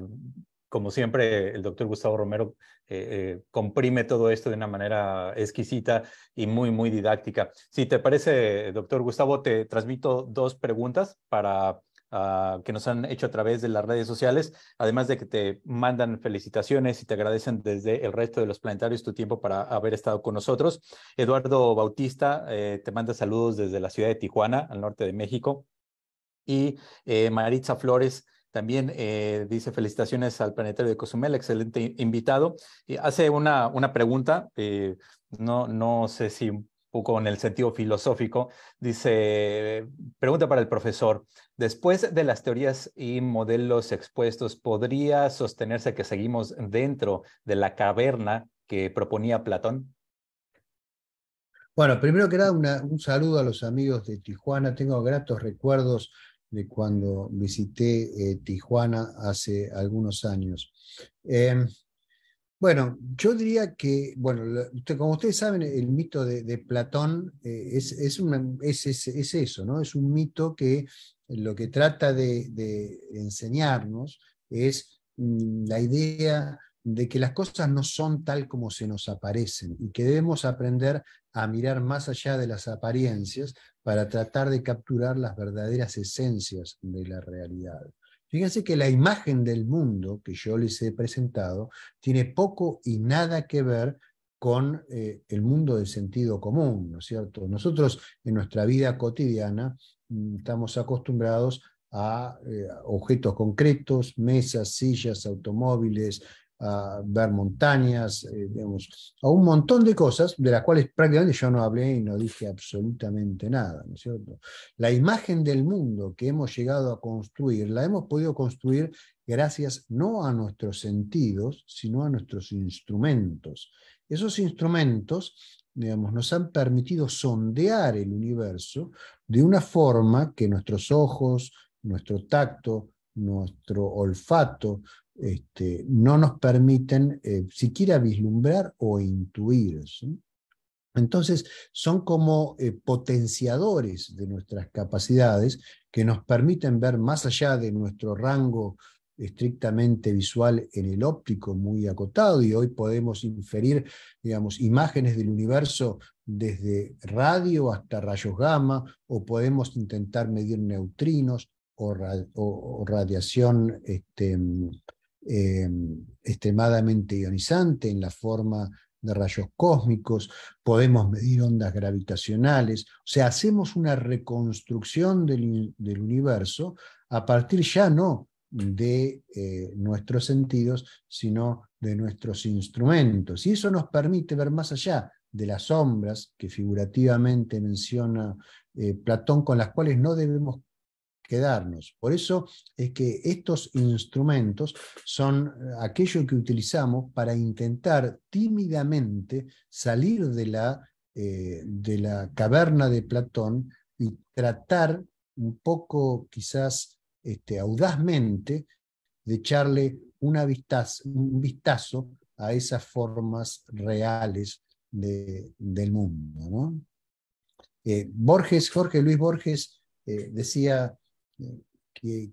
como siempre, el doctor Gustavo Romero eh, eh, comprime todo esto de una manera exquisita y muy, muy didáctica. Si te parece, doctor Gustavo, te transmito dos preguntas para ah, que nos han hecho a través de las redes sociales, además de que te mandan felicitaciones y te agradecen desde el resto de los planetarios tu tiempo para haber estado con nosotros. Eduardo Bautista eh, te manda saludos desde la ciudad de Tijuana, al norte de México. Y Maritza Flores también eh, dice felicitaciones al planetario de Cozumel, excelente invitado. Y hace una, una pregunta, eh, no, no sé si un poco en el sentido filosófico, dice, pregunta para el profesor, después de las teorías y modelos expuestos, ¿podría sostenerse que seguimos dentro de la caverna que proponía Platón? Bueno, primero que nada, un saludo a los amigos de Tijuana. Tengo gratos recuerdos de cuando visité eh, Tijuana hace algunos años. Em, bueno, yo diría que, bueno, como ustedes saben, el mito de, Platón eh, es, es, eso, ¿no? Es un mito que lo que trata de, enseñarnos es mm, la idea de que las cosas no son tal como se nos aparecen y que debemos aprender a mirar más allá de las apariencias para tratar de capturar las verdaderas esencias de la realidad. Fíjense que la imagen del mundo que yo les he presentado tiene poco y nada que ver con eh, el mundo del sentido común, ¿no es cierto? Nosotros en nuestra vida cotidiana mm, estamos acostumbrados a eh, objetos concretos, mesas, sillas, automóviles, a ver montañas, eh, a un montón de cosas de las cuales prácticamente yo no hablé y no dije absolutamente nada, ¿no cierto? La imagen del mundo que hemos llegado a construir, la hemos podido construir gracias no a nuestros sentidos, sino a nuestros instrumentos. Esos instrumentos, digamos, nos han permitido sondear el universo de una forma que nuestros ojos, nuestro tacto, nuestro olfato, este, no nos permiten eh, siquiera vislumbrar o intuir. Entonces, son como eh, potenciadores de nuestras capacidades que nos permiten ver más allá de nuestro rango estrictamente visual en el óptico muy acotado y hoy podemos inferir, digamos, imágenes del universo desde radio hasta rayos gamma o podemos intentar medir neutrinos o, radiación este, eh, extremadamente ionizante en la forma de rayos cósmicos, podemos medir ondas gravitacionales, o sea, hacemos una reconstrucción del, universo a partir ya no de eh, nuestros sentidos, sino de nuestros instrumentos. Y eso nos permite ver más allá de las sombras que figurativamente menciona eh, Platón, con las cuales no debemos quedarnos. Por eso es que estos instrumentos son eh, aquello que utilizamos para intentar tímidamente salir de la, eh, de la caverna de Platón y tratar un poco quizás este, audazmente de echarle una un vistazo a esas formas reales de, del mundo. Eh, Jorge Luis Borges decía que,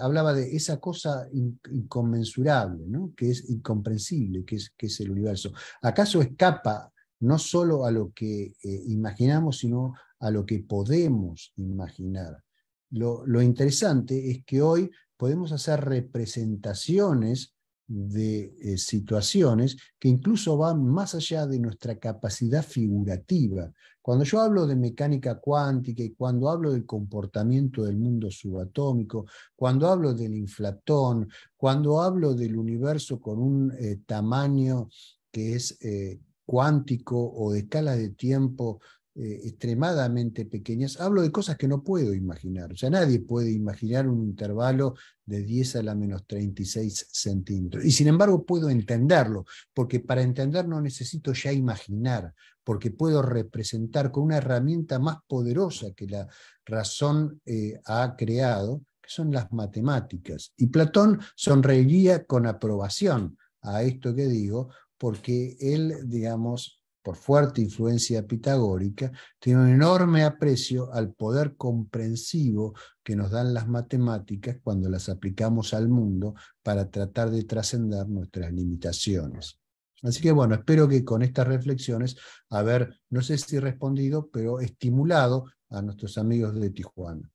hablaba de esa cosa inconmensurable, ¿no? que es incomprensible, que es, que es el universo. ¿Acaso escapa no solo a lo que eh, imaginamos, sino a lo que podemos imaginar? lo interesante es que hoy podemos hacer representaciones de eh, situaciones que incluso van más allá de nuestra capacidad figurativa. Cuando yo hablo de mecánica cuántica y cuando hablo del comportamiento del mundo subatómico, cuando hablo del inflatón, cuando hablo del universo con un eh, tamaño que es eh, cuántico o de escala de tiempo eh, extremadamente pequeñas, hablo de cosas que no puedo imaginar. O sea, nadie puede imaginar un intervalo de 10 a la menos 36 centímetros. Y sin embargo puedo entenderlo, porque para entender no necesito ya imaginar, porque puedo representar con una herramienta más poderosa que la razón eh, ha creado, que son las matemáticas. Y Platón sonreía con aprobación a esto que digo, porque él, digamos, por fuerte influencia pitagórica, tiene un enorme aprecio al poder comprensivo que nos dan las matemáticas cuando las aplicamos al mundo para tratar de trascender nuestras limitaciones. Así que bueno, espero que con estas reflexiones haber, no sé si respondido, pero estimulado a nuestros amigos de Tijuana.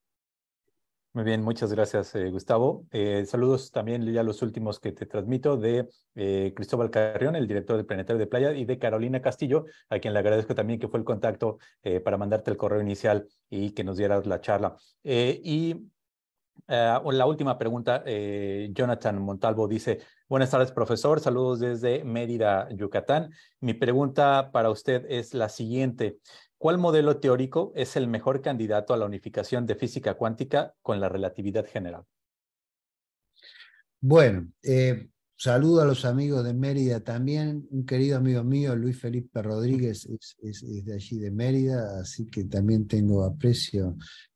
Muy bien, muchas gracias, eh, Gustavo. Eh, saludos también ya los últimos que te transmito de eh, Cristóbal Carrión, el director del Planetario de Playa, y de Carolina Castillo, a quien le agradezco también que fue el contacto para mandarte el correo inicial y que nos dieras la charla. y la última pregunta, Jonathan Montalvo dice, buenas tardes profesor, saludos desde Mérida, Yucatán. Mi pregunta para usted es la siguiente. ¿Cuál modelo teórico es el mejor candidato a la unificación de física cuántica con la relatividad general? Bueno, eh, saludo a los amigos de Mérida también. Un querido amigo mío, Luis Felipe Rodríguez, es, de allí de Mérida, así que también tengo aprecio.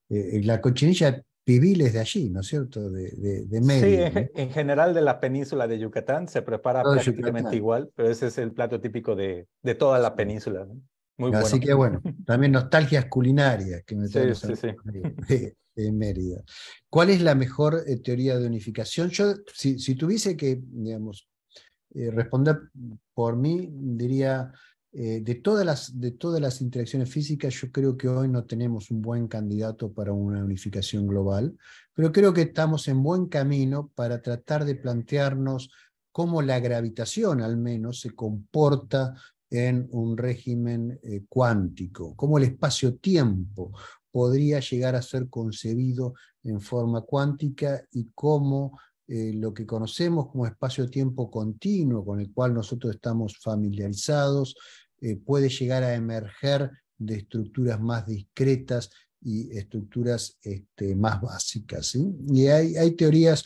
Eh, eh, la cochinilla pibil es de allí, ¿no es cierto? De, Mérida. Sí, en, general de la península de Yucatán se prepara prácticamente igual, pero ese es el plato típico de, de toda la península. ¿no? Así que bueno, también nostalgias culinarias que me traen sí, de Mérida. ¿Cuál es la mejor eh, teoría de unificación? Yo, si, tuviese que, digamos, eh, responder por mí, diría, eh, de, todas las, de todas las interacciones físicas, yo creo que hoy no tenemos un buen candidato para una unificación global, pero creo que estamos en buen camino para tratar de plantearnos cómo la gravitación al menos se comporta en un régimen eh, cuántico, cómo el espacio-tiempo podría llegar a ser concebido en forma cuántica y cómo eh, lo que conocemos como espacio-tiempo continuo, con el cual nosotros estamos familiarizados, eh, puede llegar a emerger de estructuras más discretas y estructuras este, más básicas. Y hay, hay, teorías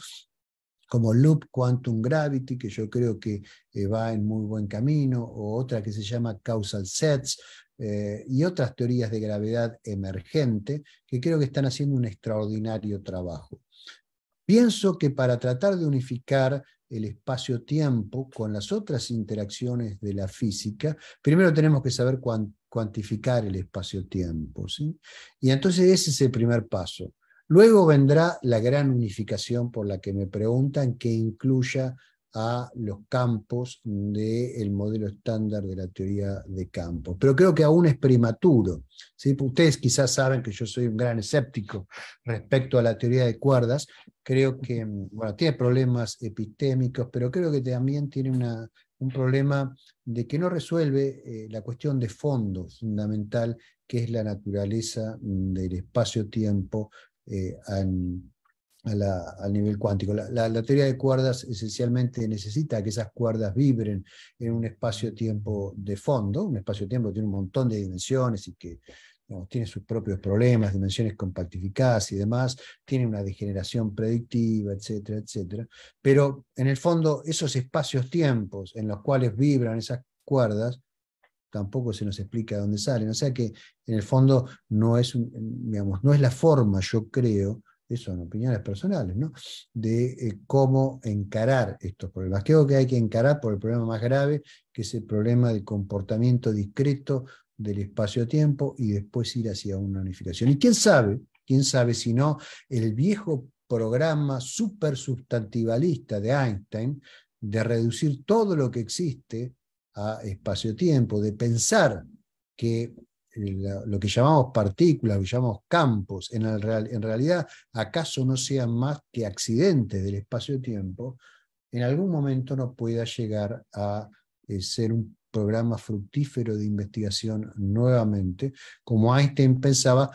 como Loop Quantum Gravity, que yo creo que eh, va en muy buen camino, o otra que se llama Causal Sets, eh, y otras teorías de gravedad emergente, que creo que están haciendo un extraordinario trabajo. Pienso que para tratar de unificar el espacio-tiempo con las otras interacciones de la física, primero tenemos que saber cuantificar el espacio-tiempo. ¿sí? Y entonces ese es el primer paso. Luego vendrá la gran unificación por la que me preguntan, que incluya a los campos del modelo estándar de la teoría de campos. Pero creo que aún es prematuro. Ustedes quizás saben que yo soy un gran escéptico respecto a la teoría de cuerdas. Creo que bueno, tiene problemas epistémicos, pero creo que también tiene un problema de que no resuelve eh, la cuestión de fondo fundamental, que es la naturaleza del espacio-tiempo eh, al, nivel cuántico. La, teoría de cuerdas esencialmente necesita que esas cuerdas vibren en un espacio-tiempo de fondo, un espacio-tiempo que tiene un montón de dimensiones y que tiene sus propios problemas, dimensiones compactificadas y demás, tiene una degeneración predictiva, etcétera, etcétera. Pero en el fondo, esos espacios-tiempos en los cuales vibran esas cuerdas tampoco se nos explica de dónde salen. O sea que en el fondo no es, digamos, no es la forma, yo creo, eso son opiniones personales, ¿no? de eh, cómo encarar estos problemas. Creo que hay que encarar por el problema más grave, que es el problema del comportamiento discreto del espacio-tiempo y después ir hacia una unificación. Y quién sabe, quién sabe si no, el viejo programa supersubstantivalista de Einstein de reducir todo lo que existe espacio-tiempo, de pensar que eh, lo que llamamos partículas, lo que llamamos campos, en, el en realidad acaso no sean más que accidentes del espacio-tiempo, en algún momento no pueda llegar a eh, ser un programa fructífero de investigación nuevamente, como Einstein pensaba,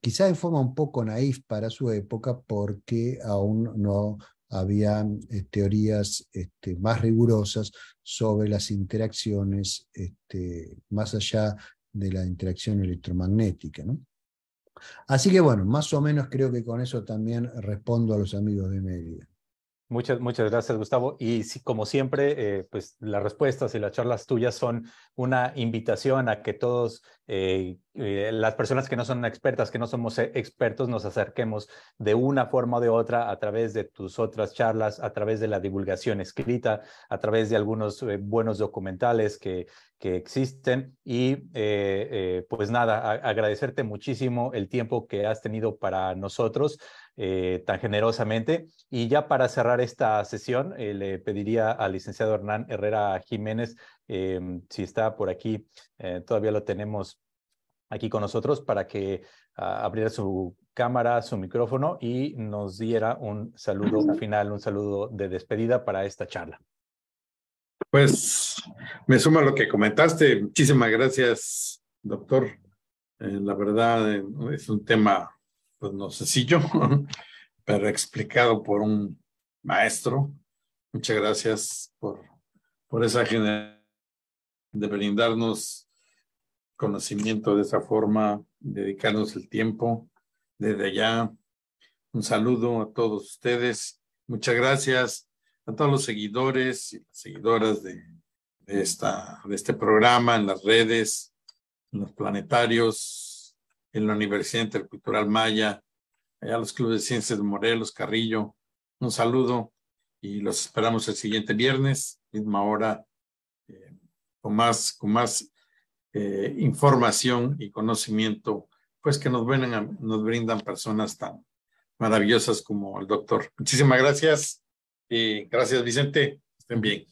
quizás en forma un poco naif para su época, porque aún no había eh, teorías este, más rigurosas sobre las interacciones este, más allá de la interacción electromagnética. Así que bueno, más o menos creo que con eso también respondo a los amigos de media. Muchas, gracias, Gustavo. Y como siempre, eh, pues las respuestas y las charlas tuyas son una invitación a que todos, eh, eh, las personas que no son expertas, que no somos expertos, nos acerquemos de una forma o de otra a través de tus otras charlas, a través de la divulgación escrita, a través de algunos buenos documentales que, que existen. Y pues nada, agradecerte muchísimo el tiempo que has tenido para nosotros. Eh, tan generosamente. Y ya para cerrar esta sesión, eh, le pediría al licenciado Hernán Herrera Jiménez, eh, si está por aquí, todavía lo tenemos aquí con nosotros, para que ah, abriera su cámara, su micrófono y nos diera un saludo final, un saludo de despedida para esta charla. Pues me suma lo que comentaste. Muchísimas gracias, doctor. la verdad es un tema pues no sencillo <laughs> pero explicado por un maestro. Muchas gracias por, por esa generación de brindarnos conocimiento de esa forma, dedicarnos el tiempo desde allá. Un saludo a todos ustedes. Muchas gracias a todos los seguidores y las seguidoras de, de, esta, de este programa en las redes, en los planetarios, en la Universidad Intercultural Maya, allá los clubes de ciencias de Morelos, Carrillo. Un saludo y los esperamos el siguiente viernes, misma hora, eh, con más, con más eh, información y conocimiento, pues que nos, nos brindan personas tan maravillosas como el doctor. Muchísimas gracias. Y gracias, Vicente. Estén bien.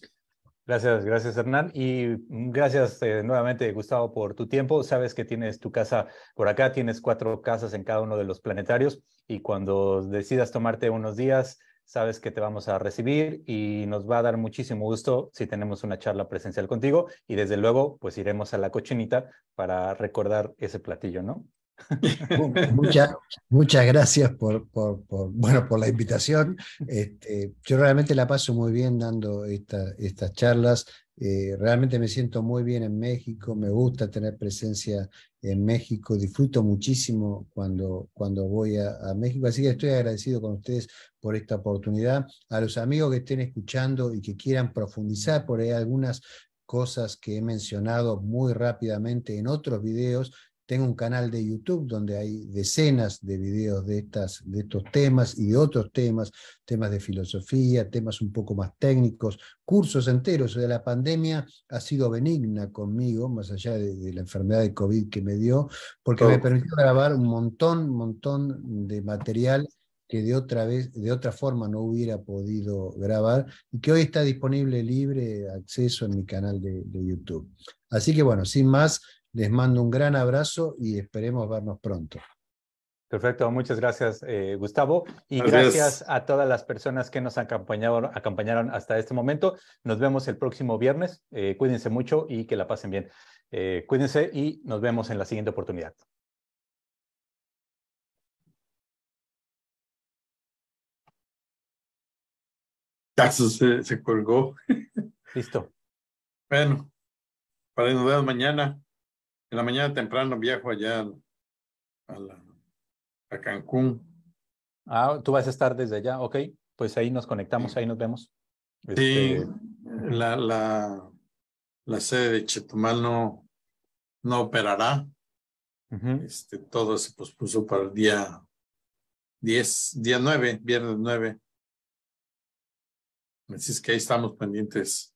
Gracias, gracias Hernán. Y gracias eh, nuevamente Gustavo por tu tiempo. Sabes que tienes tu casa por acá, tienes cuatro casas en cada uno de los planetarios y cuando decidas tomarte unos días, sabes que te vamos a recibir y nos va a dar muchísimo gusto si tenemos una charla presencial contigo y desde luego pues iremos a la cochinita para recordar ese platillo, ¿no? muchas gracias por, por, bueno, por la invitación. Este, yo realmente la paso muy bien dando estas charlas. Eh, realmente me siento muy bien en México, me gusta tener presencia en México, disfruto muchísimo cuando, cuando voy a, México, así que estoy agradecido con ustedes por esta oportunidad. A los amigos que estén escuchando y que quieran profundizar por ahí algunas cosas que he mencionado muy rápidamente en otros videos, tengo un canal de YouTube donde hay decenas de videos de, estas, de estos temas y de otros temas, temas de filosofía, temas un poco más técnicos, cursos enteros. de la pandemia ha sido benigna conmigo, más allá de, la enfermedad de COVID que me dio, porque me permitió grabar un montón, montón de material que de otra, vez, de otra forma no hubiera podido grabar y que hoy está disponible libre acceso en mi canal de, de YouTube. Así que bueno, sin más, les mando un gran abrazo y esperemos vernos pronto. Perfecto, muchas gracias eh, Gustavo y gracias. a todas las personas que nos acompañaron, hasta este momento. Nos vemos el próximo viernes. Eh, cuídense mucho y que la pasen bien. Eh, cuídense y nos vemos en la siguiente oportunidad. Taxo se, colgó. <laughs> Listo. Bueno, para nos vemos mañana. En la mañana temprano viajo allá a, Cancún. Ah, tú vas a estar desde allá, ok. Pues ahí nos conectamos, ahí nos vemos. Sí, este, la, la, la, sede de Chetumal no, no operará. este, todo se pospuso para el día 10, día 9, viernes 9. Así es que ahí estamos pendientes